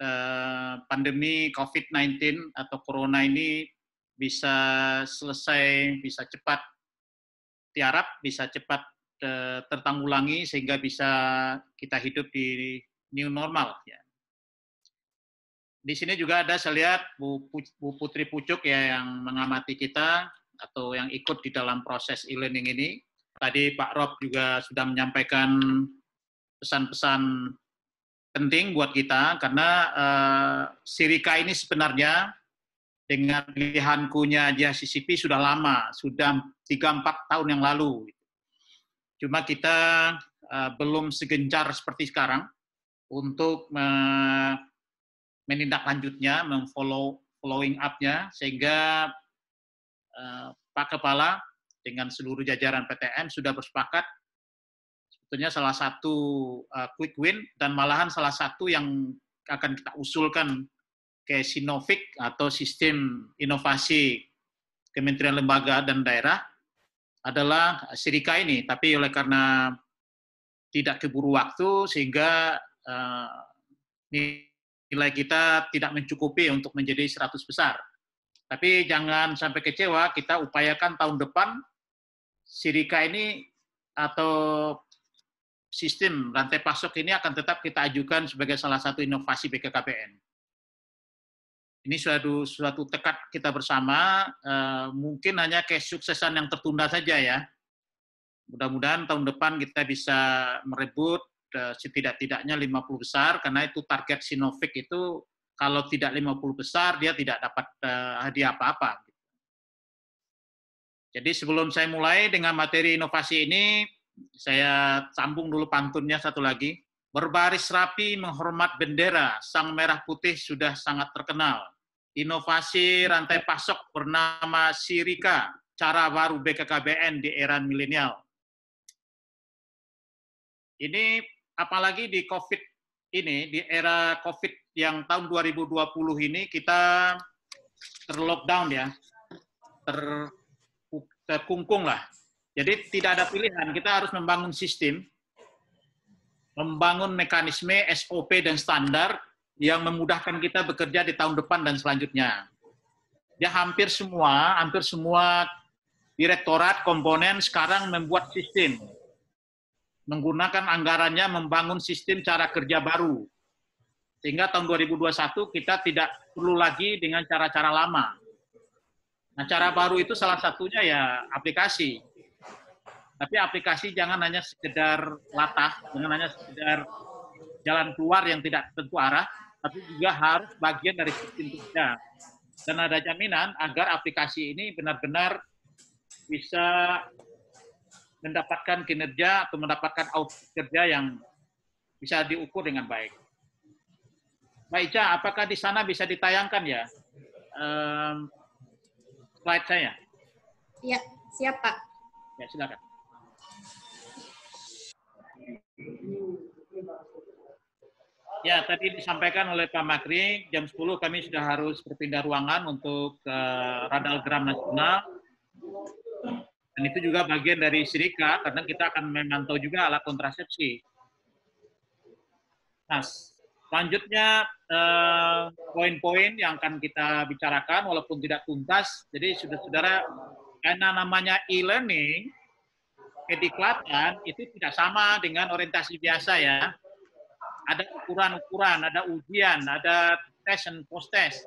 eh, pandemi COVID-19 atau Corona ini bisa selesai, bisa cepat tiarap, bisa cepat eh, tertanggulangi sehingga bisa kita hidup di new normal. Ya. Di sini juga ada saya lihat Bu Putri Pucuk ya yang mengamati kita atau yang ikut di dalam proses e-learning ini. Tadi Pak Rob juga sudah menyampaikan pesan-pesan penting buat kita karena uh, Sirika ini sebenarnya dengan pilihan kunya JCCP sudah lama, sudah 3-4 tahun yang lalu. Cuma kita uh, belum segencar seperti sekarang untuk uh, lanjutnya, memfollow following up-nya, sehingga Eh, Pak Kepala dengan seluruh jajaran PTN sudah bersepakat sebetulnya salah satu eh, quick win dan malahan salah satu yang akan kita usulkan ke Sinovic atau sistem inovasi Kementerian Lembaga dan Daerah adalah Sirika ini, tapi oleh karena tidak keburu waktu sehingga eh, nilai kita tidak mencukupi untuk menjadi 100 besar. Tapi jangan sampai kecewa, kita upayakan tahun depan Sirika ini atau sistem rantai pasok ini akan tetap kita ajukan sebagai salah satu inovasi BKKBN. Ini suatu suatu tekad kita bersama, eh, mungkin hanya kesuksesan yang tertunda saja ya. Mudah-mudahan tahun depan kita bisa merebut eh, setidak-tidaknya 50 besar, karena itu target sinovac itu kalau tidak 50 besar dia tidak dapat uh, hadiah apa-apa. Jadi sebelum saya mulai dengan materi inovasi ini, saya sambung dulu pantunnya satu lagi. Berbaris rapi menghormat bendera, sang merah putih sudah sangat terkenal. Inovasi rantai pasok bernama Sirika, cara baru BKKBN di era milenial. Ini apalagi di COVID 19 ini di era COVID yang tahun 2020 ini kita terlockdown ya, ter, terkungkung lah. Jadi tidak ada pilihan, kita harus membangun sistem, membangun mekanisme SOP dan standar yang memudahkan kita bekerja di tahun depan dan selanjutnya. Ya hampir semua, hampir semua direktorat komponen sekarang membuat sistem menggunakan anggarannya membangun sistem cara kerja baru. Sehingga tahun 2021 kita tidak perlu lagi dengan cara-cara lama. Nah, cara baru itu salah satunya ya aplikasi. Tapi aplikasi jangan hanya sekedar latah, jangan hanya sekedar jalan keluar yang tidak tentu arah, tapi juga harus bagian dari sistem kerja. Dan ada jaminan agar aplikasi ini benar-benar bisa mendapatkan kinerja atau mendapatkan output kerja yang bisa diukur dengan baik. Mbak Ica, apakah di sana bisa ditayangkan ya um, slide saya? Iya, siap Pak. Ya, silakan. Ya, tadi disampaikan oleh Pak Makri, jam 10 kami sudah harus berpindah ruangan untuk uh, Radal Gram Nasional. Dan itu juga bagian dari sirika, karena kita akan memantau juga alat kontrasepsi. Nah, selanjutnya eh, poin-poin eh, yang akan kita bicarakan, walaupun tidak tuntas. Jadi, saudara-saudara, karena namanya e-learning, kediklatan itu tidak sama dengan orientasi biasa ya. Ada ukuran-ukuran, ada ujian, ada tes dan post-test.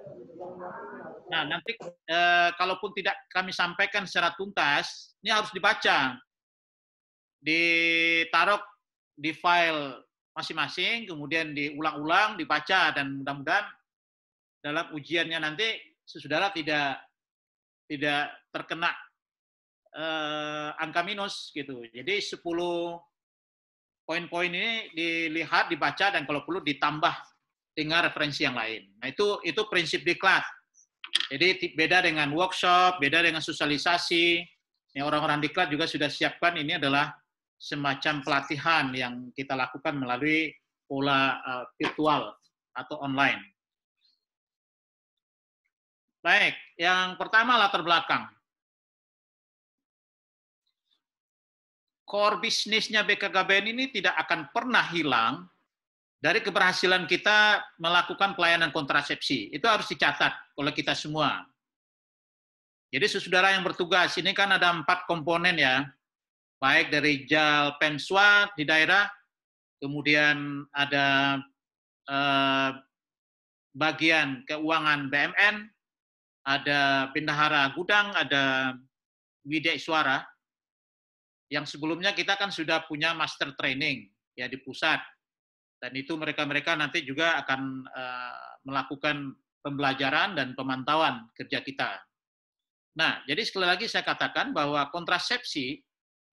Nah, nanti e, kalaupun tidak kami sampaikan secara tuntas, ini harus dibaca. Ditaruh di file masing-masing, kemudian diulang-ulang, dibaca, dan mudah-mudahan dalam ujiannya nanti sesudara tidak tidak terkena e, angka minus gitu. Jadi 10 poin-poin ini dilihat, dibaca, dan kalau perlu ditambah dengan referensi yang lain. Nah, itu itu prinsip diklat jadi beda dengan workshop, beda dengan sosialisasi. Orang-orang diklat juga sudah siapkan ini adalah semacam pelatihan yang kita lakukan melalui pola eh, virtual atau online. Baik, yang pertama latar belakang. Core bisnisnya BKKBN ini tidak akan pernah hilang dari keberhasilan kita melakukan pelayanan kontrasepsi. Itu harus dicatat oleh kita semua. Jadi saudara yang bertugas, ini kan ada empat komponen ya, baik dari JAL penswa di daerah, kemudian ada eh, bagian keuangan BMN, ada pindahara Gudang, ada widek Suara, yang sebelumnya kita kan sudah punya master training ya di pusat, dan itu mereka-mereka nanti juga akan uh, melakukan pembelajaran dan pemantauan kerja kita. Nah, jadi sekali lagi saya katakan bahwa kontrasepsi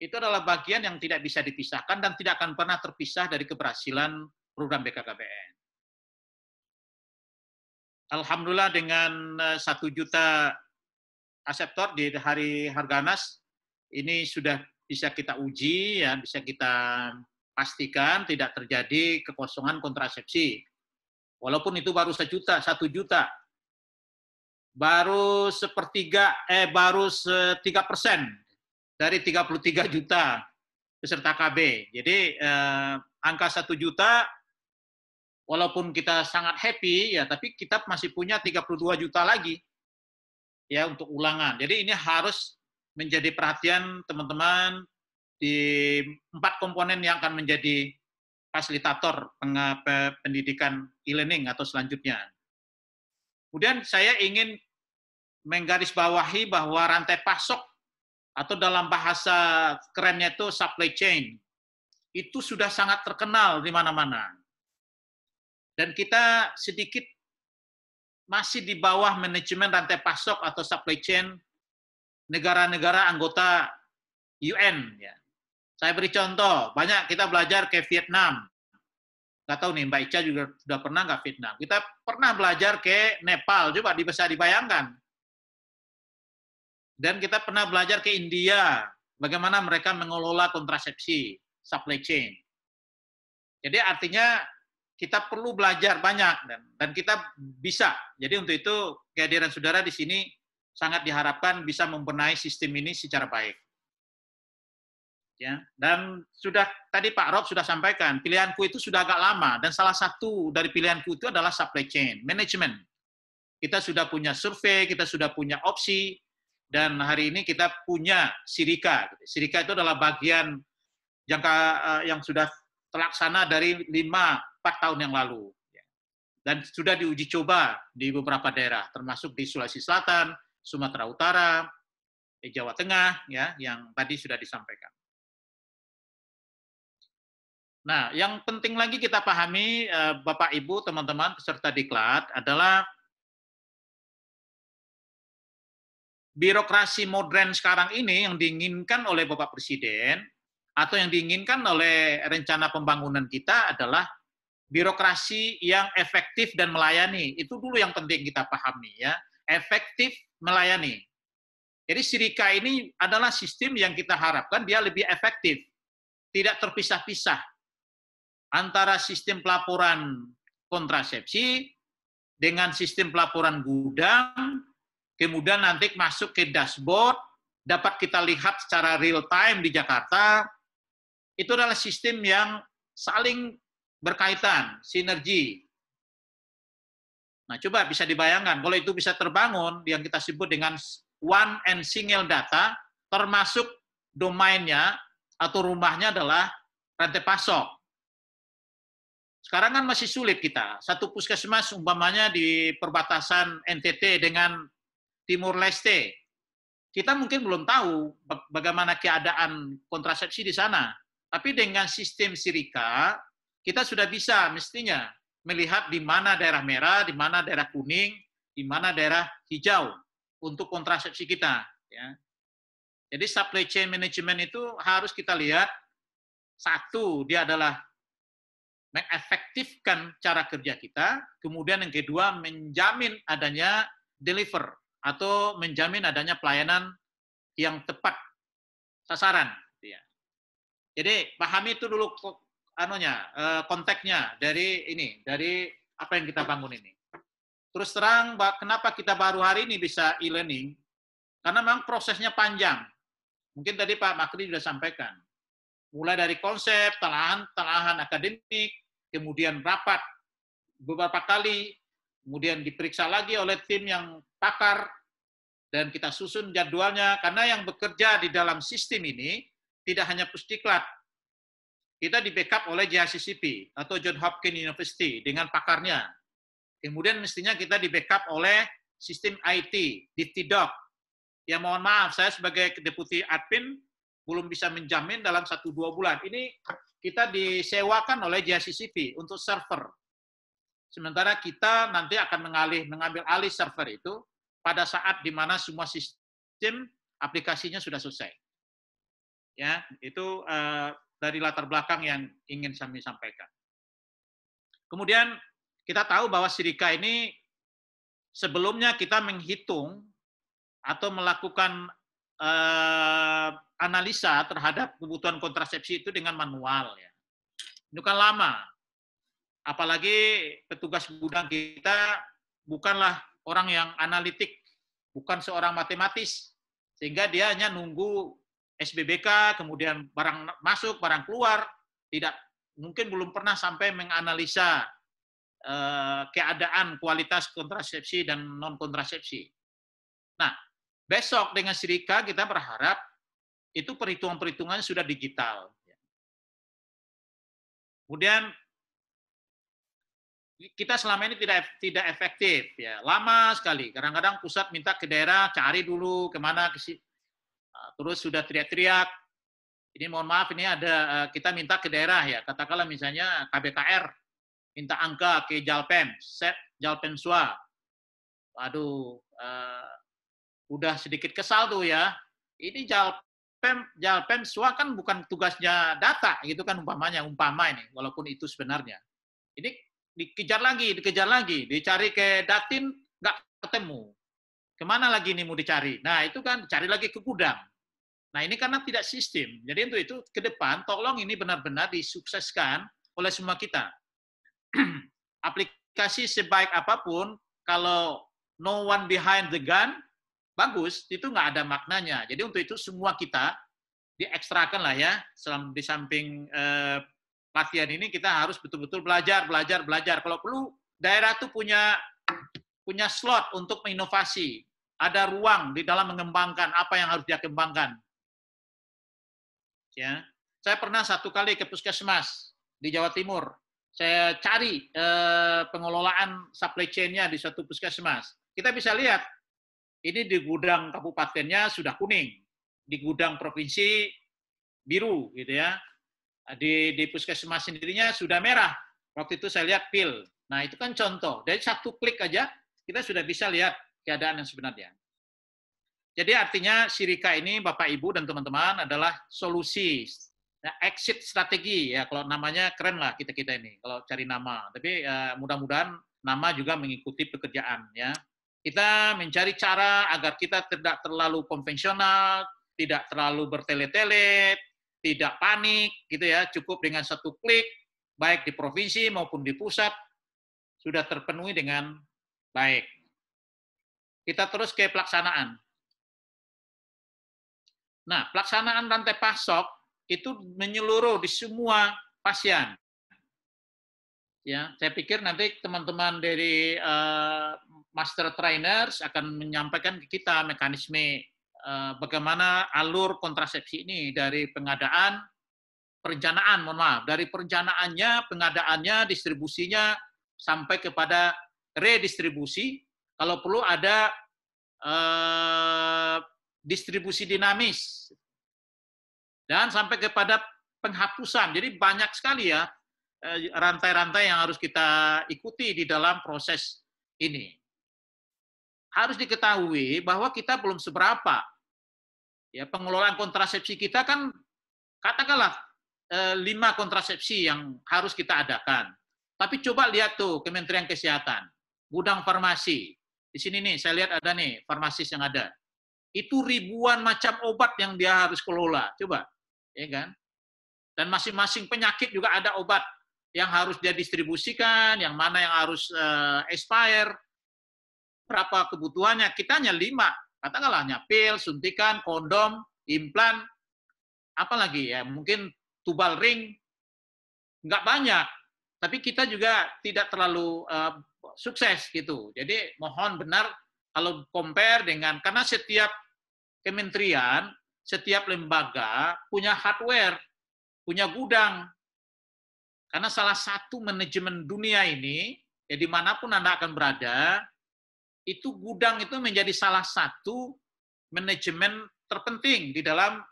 itu adalah bagian yang tidak bisa dipisahkan dan tidak akan pernah terpisah dari keberhasilan program BKKBN. Alhamdulillah dengan eh, satu juta aseptor di hari Harganas ini sudah bisa kita uji, ya bisa kita pastikan tidak terjadi kekosongan kontrasepsi Walaupun itu baru sejuta, satu juta, baru sepertiga, eh baru tiga persen dari 33 juta peserta KB. Jadi eh, angka satu juta, walaupun kita sangat happy ya, tapi kita masih punya 32 juta lagi ya untuk ulangan. Jadi ini harus menjadi perhatian teman-teman di empat komponen yang akan menjadi fasilitator pendidikan e-learning atau selanjutnya. Kemudian saya ingin menggarisbawahi bahwa rantai pasok atau dalam bahasa kerennya itu supply chain itu sudah sangat terkenal di mana-mana. Dan kita sedikit masih di bawah manajemen rantai pasok atau supply chain negara-negara anggota UN ya. Saya beri contoh, banyak kita belajar ke Vietnam. Gak tahu nih, Mbak Ica juga sudah pernah nggak Vietnam. Kita pernah belajar ke Nepal, coba bisa dibayangkan. Dan kita pernah belajar ke India, bagaimana mereka mengelola kontrasepsi, supply chain. Jadi artinya kita perlu belajar banyak dan, dan kita bisa. Jadi untuk itu kehadiran saudara di sini sangat diharapkan bisa membenahi sistem ini secara baik ya dan sudah tadi Pak Rob sudah sampaikan pilihanku itu sudah agak lama dan salah satu dari pilihanku itu adalah supply chain management kita sudah punya survei kita sudah punya opsi dan hari ini kita punya Sirika Sirika itu adalah bagian jangka eh, yang sudah terlaksana dari lima empat tahun yang lalu dan sudah diuji coba di beberapa daerah termasuk di Sulawesi Selatan Sumatera Utara eh, Jawa Tengah ya yang tadi sudah disampaikan Nah, yang penting lagi kita pahami, eh, Bapak Ibu, teman-teman peserta diklat adalah birokrasi modern sekarang ini yang diinginkan oleh Bapak Presiden atau yang diinginkan oleh rencana pembangunan kita adalah birokrasi yang efektif dan melayani. Itu dulu yang penting kita pahami ya. Efektif melayani. Jadi Sirika ini adalah sistem yang kita harapkan dia lebih efektif, tidak terpisah-pisah antara sistem pelaporan kontrasepsi dengan sistem pelaporan gudang, kemudian nanti masuk ke dashboard, dapat kita lihat secara real time di Jakarta, itu adalah sistem yang saling berkaitan, sinergi. Nah, coba bisa dibayangkan, kalau itu bisa terbangun, yang kita sebut dengan one and single data, termasuk domainnya atau rumahnya adalah rantai pasok. Sekarang kan masih sulit kita. Satu puskesmas umpamanya di perbatasan NTT dengan Timur Leste. Kita mungkin belum tahu bagaimana keadaan kontrasepsi di sana. Tapi dengan sistem Sirika, kita sudah bisa mestinya melihat di mana daerah merah, di mana daerah kuning, di mana daerah hijau untuk kontrasepsi kita. Ya. Jadi supply chain management itu harus kita lihat satu dia adalah mengefektifkan cara kerja kita, kemudian yang kedua menjamin adanya deliver atau menjamin adanya pelayanan yang tepat sasaran. Gitu ya. Jadi pahami itu dulu anunya eh, konteksnya dari ini dari apa yang kita bangun ini. Terus terang kenapa kita baru hari ini bisa e-learning karena memang prosesnya panjang. Mungkin tadi Pak Makri sudah sampaikan mulai dari konsep, tanahan, telahan akademik, kemudian rapat beberapa kali, kemudian diperiksa lagi oleh tim yang pakar, dan kita susun jadwalnya, karena yang bekerja di dalam sistem ini tidak hanya pusdiklat, kita di backup oleh JCCP atau John Hopkins University dengan pakarnya. Kemudian mestinya kita di backup oleh sistem IT di TIDOK. Ya mohon maaf, saya sebagai deputi admin belum bisa menjamin dalam satu dua bulan. Ini kita disewakan oleh JCCP untuk server. Sementara kita nanti akan mengalih mengambil alih server itu pada saat di mana semua sistem aplikasinya sudah selesai. Ya, itu eh, dari latar belakang yang ingin kami sampaikan. Kemudian kita tahu bahwa Sirika ini sebelumnya kita menghitung atau melakukan eh, analisa terhadap kebutuhan kontrasepsi itu dengan manual ya. Itu kan lama. Apalagi petugas gudang kita bukanlah orang yang analitik, bukan seorang matematis, sehingga dia hanya nunggu SBBK, kemudian barang masuk, barang keluar, tidak mungkin belum pernah sampai menganalisa eh, keadaan kualitas kontrasepsi dan non kontrasepsi. Nah, Besok dengan Sirika kita berharap itu perhitungan-perhitungan sudah digital. Kemudian kita selama ini tidak tidak efektif ya lama sekali kadang-kadang pusat minta ke daerah cari dulu kemana nah, terus sudah teriak-teriak ini mohon maaf ini ada eh, kita minta ke daerah ya katakanlah misalnya KBKR minta angka ke Jalpem set Jalpem Swa Waduh. Eh, udah sedikit kesal tuh ya. Ini Jalpem Jalpem Sua kan bukan tugasnya data gitu kan umpamanya, umpama ini walaupun itu sebenarnya. Ini dikejar lagi, dikejar lagi, dicari ke Datin nggak ketemu. Kemana lagi ini mau dicari? Nah itu kan cari lagi ke gudang. Nah ini karena tidak sistem. Jadi untuk itu ke depan tolong ini benar-benar disukseskan oleh semua kita. Aplikasi sebaik apapun, kalau no one behind the gun, bagus, itu nggak ada maknanya. Jadi untuk itu semua kita diekstrakan lah ya, di samping eh, latihan ini kita harus betul-betul belajar, belajar, belajar. Kalau perlu daerah tuh punya punya slot untuk inovasi, ada ruang di dalam mengembangkan apa yang harus dia kembangkan. Ya, saya pernah satu kali ke puskesmas di Jawa Timur, saya cari eh, pengelolaan supply chain-nya di suatu puskesmas. Kita bisa lihat ini di gudang kabupatennya sudah kuning, di gudang provinsi biru gitu ya. Di, di puskesmas sendirinya sudah merah. Waktu itu saya lihat pil. Nah itu kan contoh. Dari satu klik aja kita sudah bisa lihat keadaan yang sebenarnya. Jadi artinya Sirika ini Bapak Ibu dan teman-teman adalah solusi nah, exit strategi ya kalau namanya keren lah kita kita ini kalau cari nama. Tapi uh, mudah-mudahan nama juga mengikuti pekerjaan ya. Kita mencari cara agar kita tidak terlalu konvensional, tidak terlalu bertele-tele, tidak panik, gitu ya. Cukup dengan satu klik, baik di provinsi maupun di pusat, sudah terpenuhi dengan baik. Kita terus ke pelaksanaan. Nah, pelaksanaan rantai pasok itu menyeluruh di semua pasien. Ya, saya pikir nanti teman-teman dari uh, master trainers akan menyampaikan ke kita mekanisme uh, bagaimana alur kontrasepsi ini dari pengadaan, perencanaan, mohon maaf, dari perencanaannya, pengadaannya, distribusinya sampai kepada redistribusi. Kalau perlu ada uh, distribusi dinamis dan sampai kepada penghapusan. Jadi banyak sekali ya Eh, rantai-rantai yang harus kita ikuti di dalam proses ini. Harus diketahui bahwa kita belum seberapa. Ya, pengelolaan kontrasepsi kita kan katakanlah eh, lima kontrasepsi yang harus kita adakan. Tapi coba lihat tuh Kementerian Kesehatan, gudang farmasi. Di sini nih, saya lihat ada nih farmasis yang ada. Itu ribuan macam obat yang dia harus kelola. Coba, ya kan? Dan masing-masing penyakit juga ada obat yang harus dia distribusikan, yang mana yang harus uh, expire, berapa kebutuhannya. Kita hanya lima, katakanlah hanya pil, suntikan, kondom, implan, apalagi ya mungkin tubal ring, nggak banyak. Tapi kita juga tidak terlalu uh, sukses gitu. Jadi mohon benar kalau compare dengan karena setiap kementerian, setiap lembaga punya hardware, punya gudang karena salah satu manajemen dunia ini, ya dimanapun Anda akan berada, itu gudang itu menjadi salah satu manajemen terpenting di dalam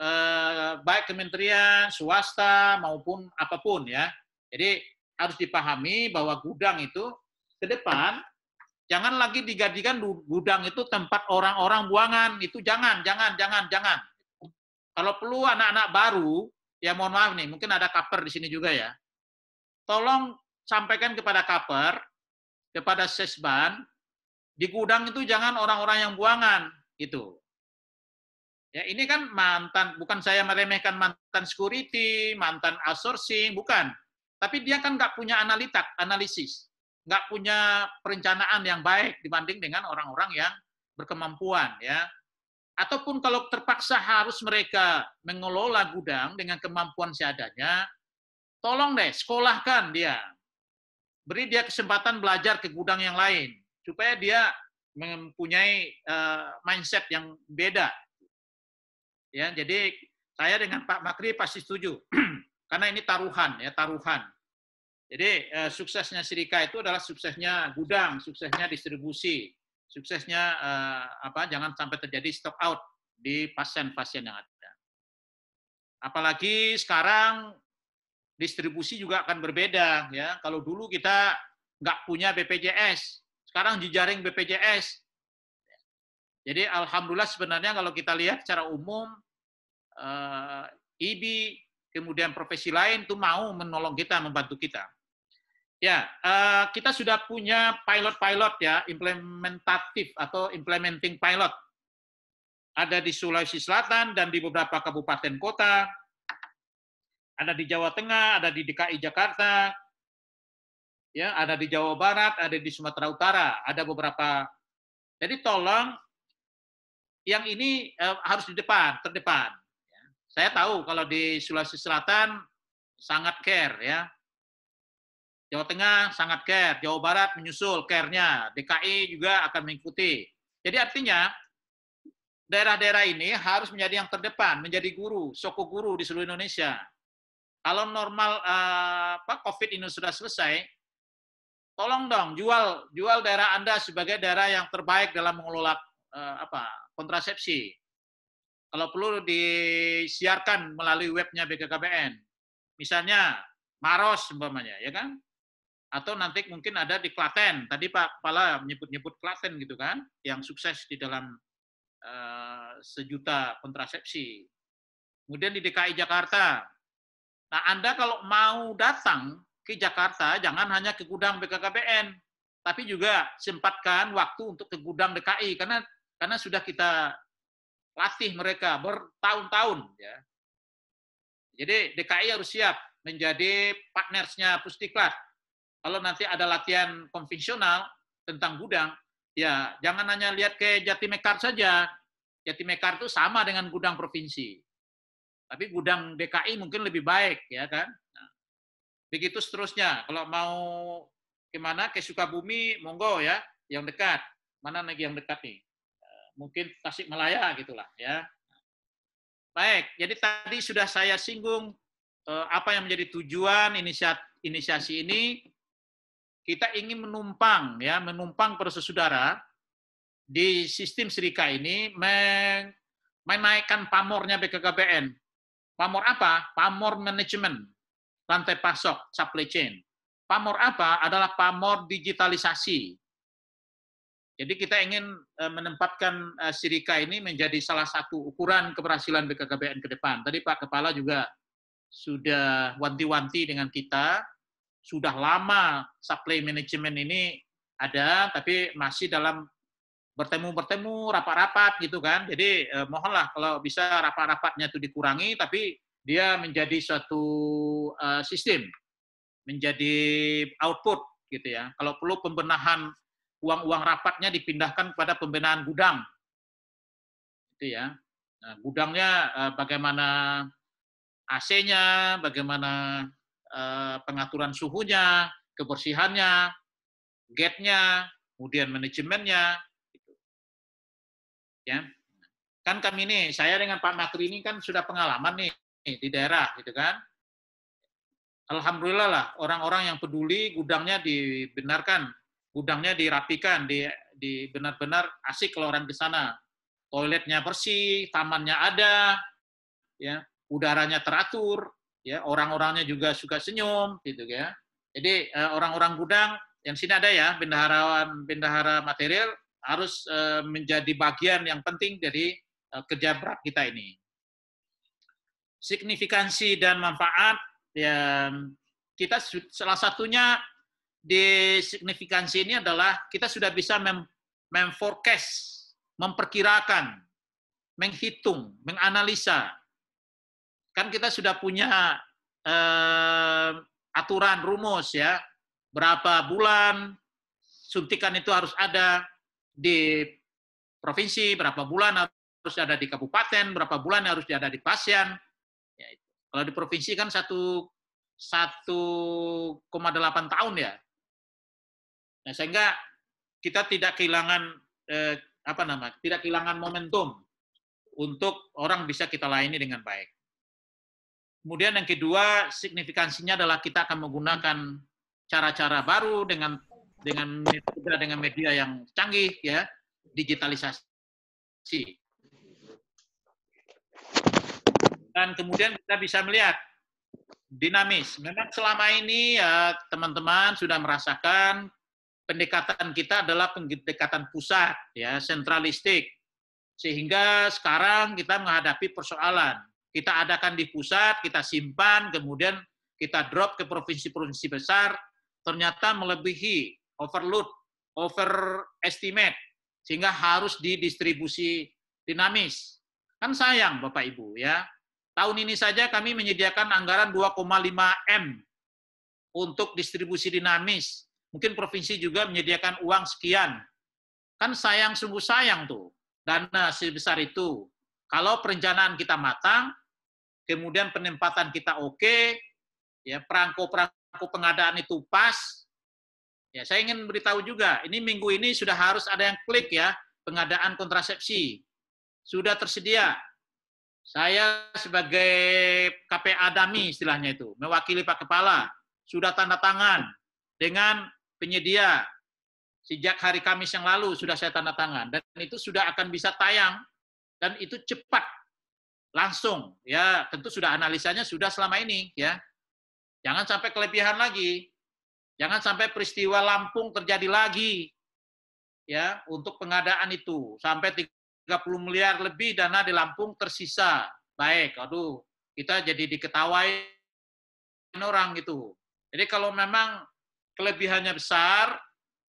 eh, baik kementerian, swasta, maupun apapun ya. Jadi harus dipahami bahwa gudang itu ke depan jangan lagi digadikan gudang itu tempat orang-orang buangan. Itu jangan, jangan, jangan, jangan. Kalau perlu anak-anak baru, ya mohon maaf nih, mungkin ada cover di sini juga ya tolong sampaikan kepada kaper, kepada sesban, di gudang itu jangan orang-orang yang buangan gitu. Ya, ini kan mantan, bukan saya meremehkan mantan security, mantan outsourcing, bukan. Tapi dia kan nggak punya analitak, analisis. Nggak punya perencanaan yang baik dibanding dengan orang-orang yang berkemampuan. ya. Ataupun kalau terpaksa harus mereka mengelola gudang dengan kemampuan seadanya, Tolong deh, sekolahkan dia. Beri dia kesempatan belajar ke gudang yang lain. Supaya dia mempunyai eh, mindset yang beda. Ya, jadi saya dengan Pak Makri pasti setuju. Karena ini taruhan, ya taruhan. Jadi eh, suksesnya Sirika itu adalah suksesnya gudang, suksesnya distribusi, suksesnya eh, apa jangan sampai terjadi stock out di pasien-pasien yang ada. Apalagi sekarang distribusi juga akan berbeda ya. Kalau dulu kita nggak punya BPJS, sekarang jejaring BPJS. Jadi alhamdulillah sebenarnya kalau kita lihat secara umum ibi eh, kemudian profesi lain tuh mau menolong kita, membantu kita. Ya, eh, kita sudah punya pilot-pilot ya, implementatif atau implementing pilot. Ada di Sulawesi Selatan dan di beberapa kabupaten kota ada di Jawa Tengah, ada di DKI Jakarta, ya, ada di Jawa Barat, ada di Sumatera Utara, ada beberapa. Jadi tolong yang ini eh, harus di depan, terdepan. Ya. Saya tahu kalau di Sulawesi Selatan sangat care ya. Jawa Tengah sangat care, Jawa Barat menyusul care-nya, DKI juga akan mengikuti. Jadi artinya daerah-daerah ini harus menjadi yang terdepan, menjadi guru, soko guru di seluruh Indonesia. Kalau normal uh, apa COVID ini sudah selesai, tolong dong jual jual daerah Anda sebagai daerah yang terbaik dalam mengelola uh, apa kontrasepsi. Kalau perlu disiarkan melalui webnya BKKBN. Misalnya Maros umpamanya, ya kan? Atau nanti mungkin ada di Klaten. Tadi Pak Kepala menyebut-nyebut Klaten gitu kan, yang sukses di dalam uh, sejuta kontrasepsi. Kemudian di DKI Jakarta, Nah, Anda kalau mau datang ke Jakarta, jangan hanya ke gudang BKKBN, tapi juga sempatkan waktu untuk ke gudang DKI karena karena sudah kita latih mereka bertahun-tahun ya. Jadi DKI harus siap menjadi partnersnya Pustiklat. Kalau nanti ada latihan konvensional tentang gudang, ya jangan hanya lihat ke Jatimekar saja. Jatimekar itu sama dengan gudang provinsi. Tapi gudang DKI mungkin lebih baik ya kan. Nah, begitu seterusnya. Kalau mau kemana ke Sukabumi, monggo ya, yang dekat. Mana lagi yang dekat nih? Eh, mungkin Tasik Malaya gitulah ya. Baik, jadi tadi sudah saya singgung eh, apa yang menjadi tujuan inisiasi ini. Kita ingin menumpang ya, menumpang proses saudara di sistem Serika ini menaikkan pamornya BKKBN. Pamor apa? Pamor manajemen, rantai pasok, supply chain. Pamor apa? Adalah pamor digitalisasi. Jadi kita ingin eh, menempatkan eh, Sirika ini menjadi salah satu ukuran keberhasilan BKKBN ke depan. Tadi Pak Kepala juga sudah wanti-wanti dengan kita, sudah lama supply management ini ada, tapi masih dalam bertemu-bertemu, rapat-rapat gitu kan. Jadi eh, mohonlah kalau bisa rapat-rapatnya itu dikurangi, tapi dia menjadi suatu eh, sistem, menjadi output gitu ya. Kalau perlu pembenahan uang-uang rapatnya dipindahkan kepada pembenahan gudang, gitu ya. Nah, gudangnya eh, bagaimana AC-nya, bagaimana eh, pengaturan suhunya, kebersihannya, gate-nya, kemudian manajemennya, ya kan kami ini saya dengan Pak Makri ini kan sudah pengalaman nih, di daerah gitu kan alhamdulillah lah orang-orang yang peduli gudangnya dibenarkan gudangnya dirapikan di, di benar-benar asik kalau orang ke sana toiletnya bersih tamannya ada ya udaranya teratur ya orang-orangnya juga suka senyum gitu ya jadi eh, orang-orang gudang yang sini ada ya bendaharawan bendahara material harus eh, menjadi bagian yang penting dari eh, kerja berat kita ini. Signifikansi dan manfaat ya, kita salah satunya di signifikansi ini adalah kita sudah bisa mem memforecast, memperkirakan, menghitung, menganalisa. Kan kita sudah punya eh, aturan rumus ya, berapa bulan suntikan itu harus ada, di provinsi, berapa bulan harus ada di kabupaten, berapa bulan harus ada di pasien. Ya, kalau di provinsi kan satu 1,8 tahun ya. Nah, sehingga kita tidak kehilangan eh, apa nama? Tidak kehilangan momentum untuk orang bisa kita layani dengan baik. Kemudian yang kedua, signifikansinya adalah kita akan menggunakan cara-cara baru dengan dengan media, dengan media yang canggih ya, digitalisasi. Dan kemudian kita bisa melihat dinamis. Memang selama ini ya teman-teman sudah merasakan pendekatan kita adalah pendekatan pusat ya, sentralistik. Sehingga sekarang kita menghadapi persoalan. Kita adakan di pusat, kita simpan, kemudian kita drop ke provinsi-provinsi besar, ternyata melebihi overload, overestimate, sehingga harus didistribusi dinamis. Kan sayang Bapak Ibu ya. Tahun ini saja kami menyediakan anggaran 2,5 M untuk distribusi dinamis. Mungkin provinsi juga menyediakan uang sekian. Kan sayang sungguh sayang tuh dana sebesar itu. Kalau perencanaan kita matang, kemudian penempatan kita oke, okay, ya perangko-perangko pengadaan itu pas, Ya, saya ingin beritahu juga, ini minggu ini sudah harus ada yang klik ya, pengadaan kontrasepsi. Sudah tersedia. Saya sebagai KPA dami istilahnya itu, mewakili Pak Kepala, sudah tanda tangan dengan penyedia. Sejak hari Kamis yang lalu sudah saya tanda tangan dan itu sudah akan bisa tayang dan itu cepat langsung ya tentu sudah analisanya sudah selama ini ya jangan sampai kelebihan lagi Jangan sampai peristiwa Lampung terjadi lagi ya untuk pengadaan itu sampai 30 miliar lebih dana di Lampung tersisa. Baik, aduh kita jadi diketawain orang itu. Jadi kalau memang kelebihannya besar,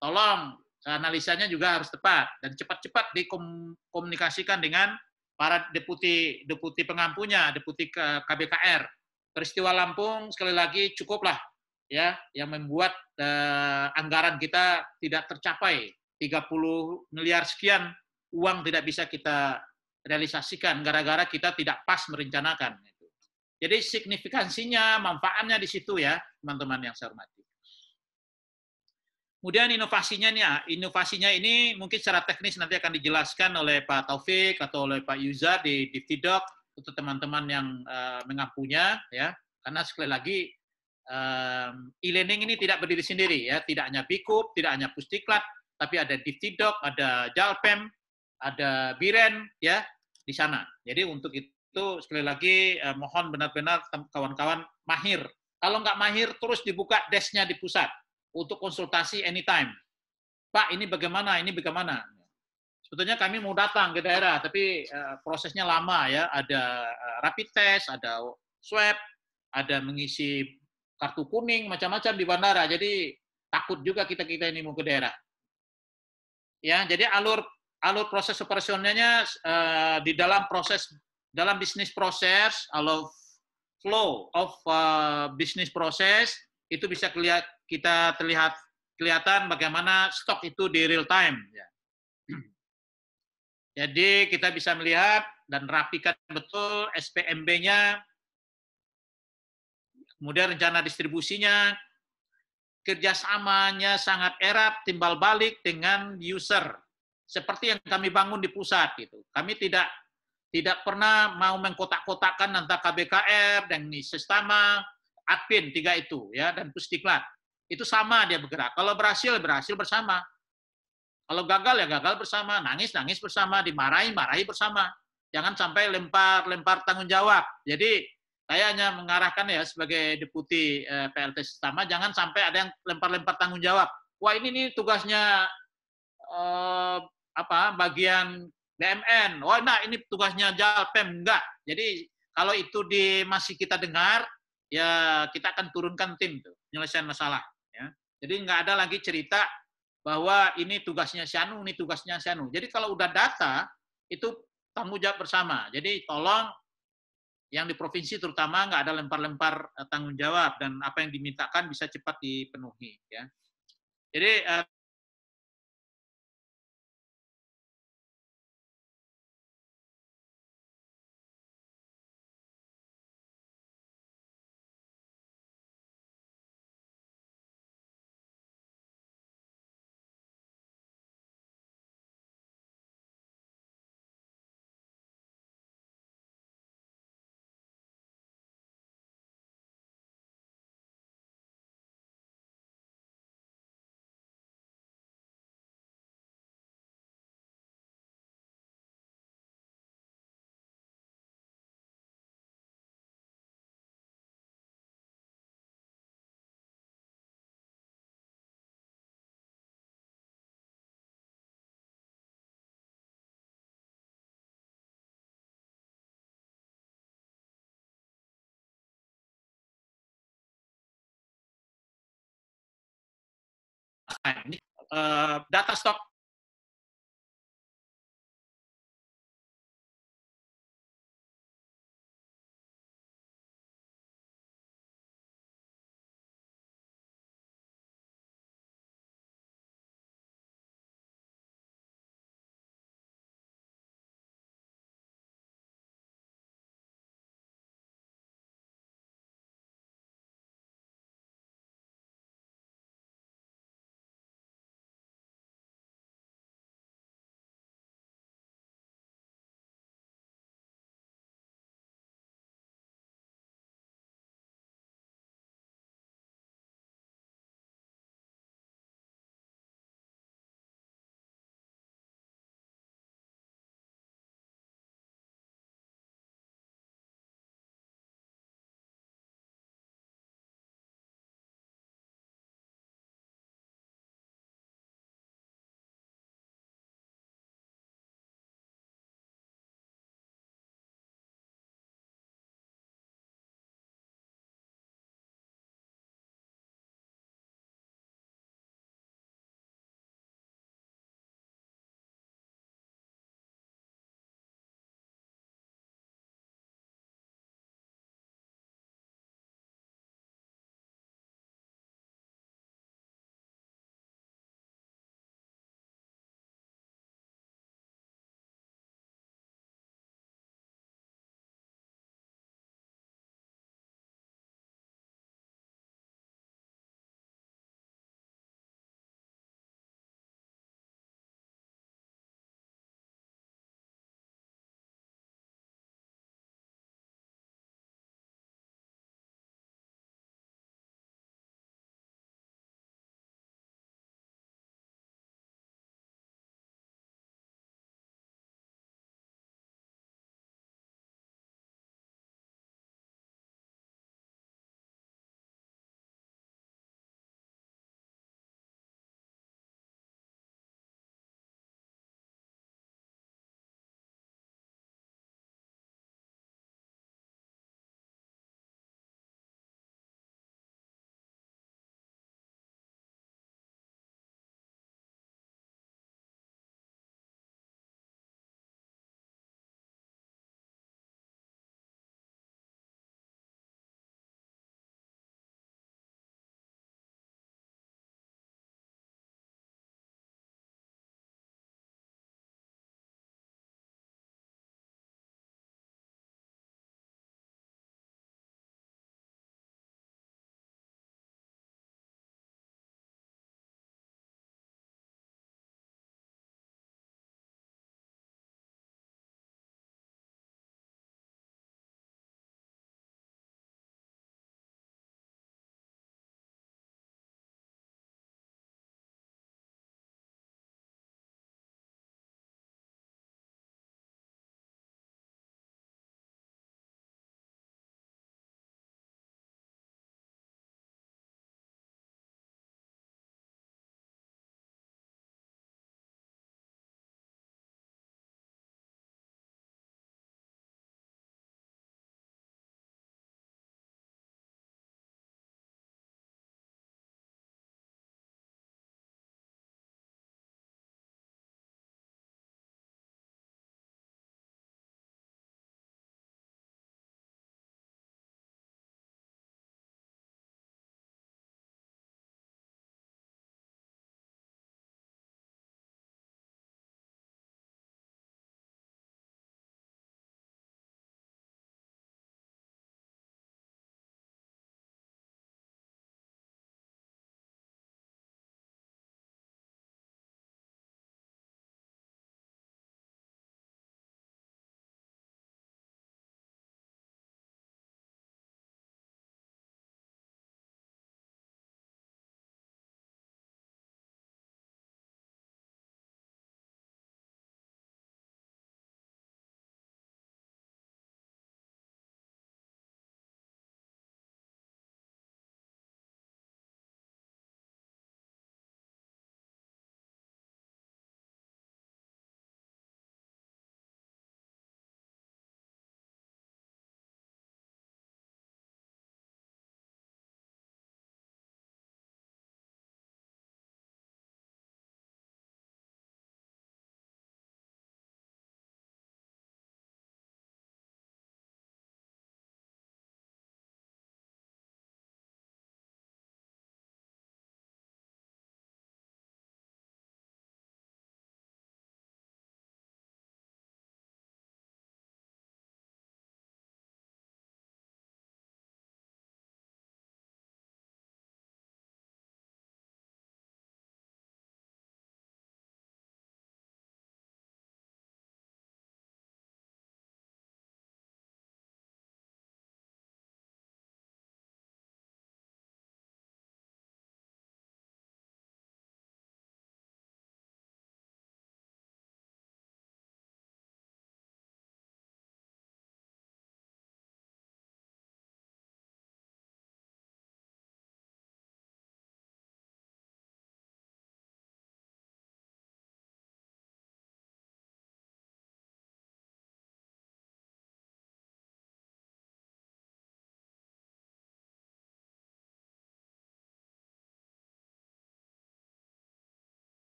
tolong analisanya juga harus tepat dan cepat-cepat dikomunikasikan dengan para deputi deputi pengampunya, deputi KBKR. Peristiwa Lampung sekali lagi cukuplah ya yang membuat uh, anggaran kita tidak tercapai 30 miliar sekian uang tidak bisa kita realisasikan gara-gara kita tidak pas merencanakan Jadi signifikansinya, manfaatnya di situ ya, teman-teman yang saya hormati. Kemudian inovasinya nih, ya, inovasinya ini mungkin secara teknis nanti akan dijelaskan oleh Pak Taufik atau oleh Pak Yuzar di DivTidok untuk teman-teman yang uh, ya. Karena sekali lagi um, e-learning ini tidak berdiri sendiri ya, tidak hanya Bikup, tidak hanya Pustiklat, tapi ada Diptidok, ada Jalpem, ada Biren ya di sana. Jadi untuk itu sekali lagi eh, mohon benar-benar kawan-kawan mahir. Kalau nggak mahir terus dibuka desknya di pusat untuk konsultasi anytime. Pak ini bagaimana, ini bagaimana. Sebetulnya kami mau datang ke daerah, tapi eh, prosesnya lama ya. Ada eh, rapid test, ada swab, ada mengisi kartu kuning, macam-macam di bandara. Jadi takut juga kita-kita ini mau ke daerah. Ya, jadi alur alur proses operasionalnya uh, di dalam proses dalam bisnis proses, alur flow of uh, bisnis proses itu bisa kelihat kita terlihat kelihatan bagaimana stok itu di real time. Ya. Jadi kita bisa melihat dan rapikan betul SPMB-nya Kemudian rencana distribusinya, kerjasamanya sangat erat, timbal balik dengan user. Seperti yang kami bangun di pusat. Gitu. Kami tidak tidak pernah mau mengkotak kotakkan antara KBKR dan Sistema, Adpin, tiga itu, ya dan Pusdiklat. Itu sama dia bergerak. Kalau berhasil, berhasil bersama. Kalau gagal, ya gagal bersama. Nangis, nangis bersama. Dimarahi, marahi bersama. Jangan sampai lempar-lempar tanggung jawab. Jadi saya hanya mengarahkan ya sebagai deputi eh, PLT Sistama, jangan sampai ada yang lempar-lempar tanggung jawab. Wah ini nih tugasnya eh, apa bagian BMN. Wah nah ini tugasnya Jalpem enggak. Jadi kalau itu di masih kita dengar, ya kita akan turunkan tim tuh penyelesaian masalah. Ya. Jadi nggak ada lagi cerita bahwa ini tugasnya Sianu, ini tugasnya Sianu. Jadi kalau udah data itu tanggung jawab bersama. Jadi tolong yang di provinsi terutama nggak ada lempar-lempar eh, tanggung jawab dan apa yang dimintakan bisa cepat dipenuhi ya. Jadi eh, Nah, ini uh, data stok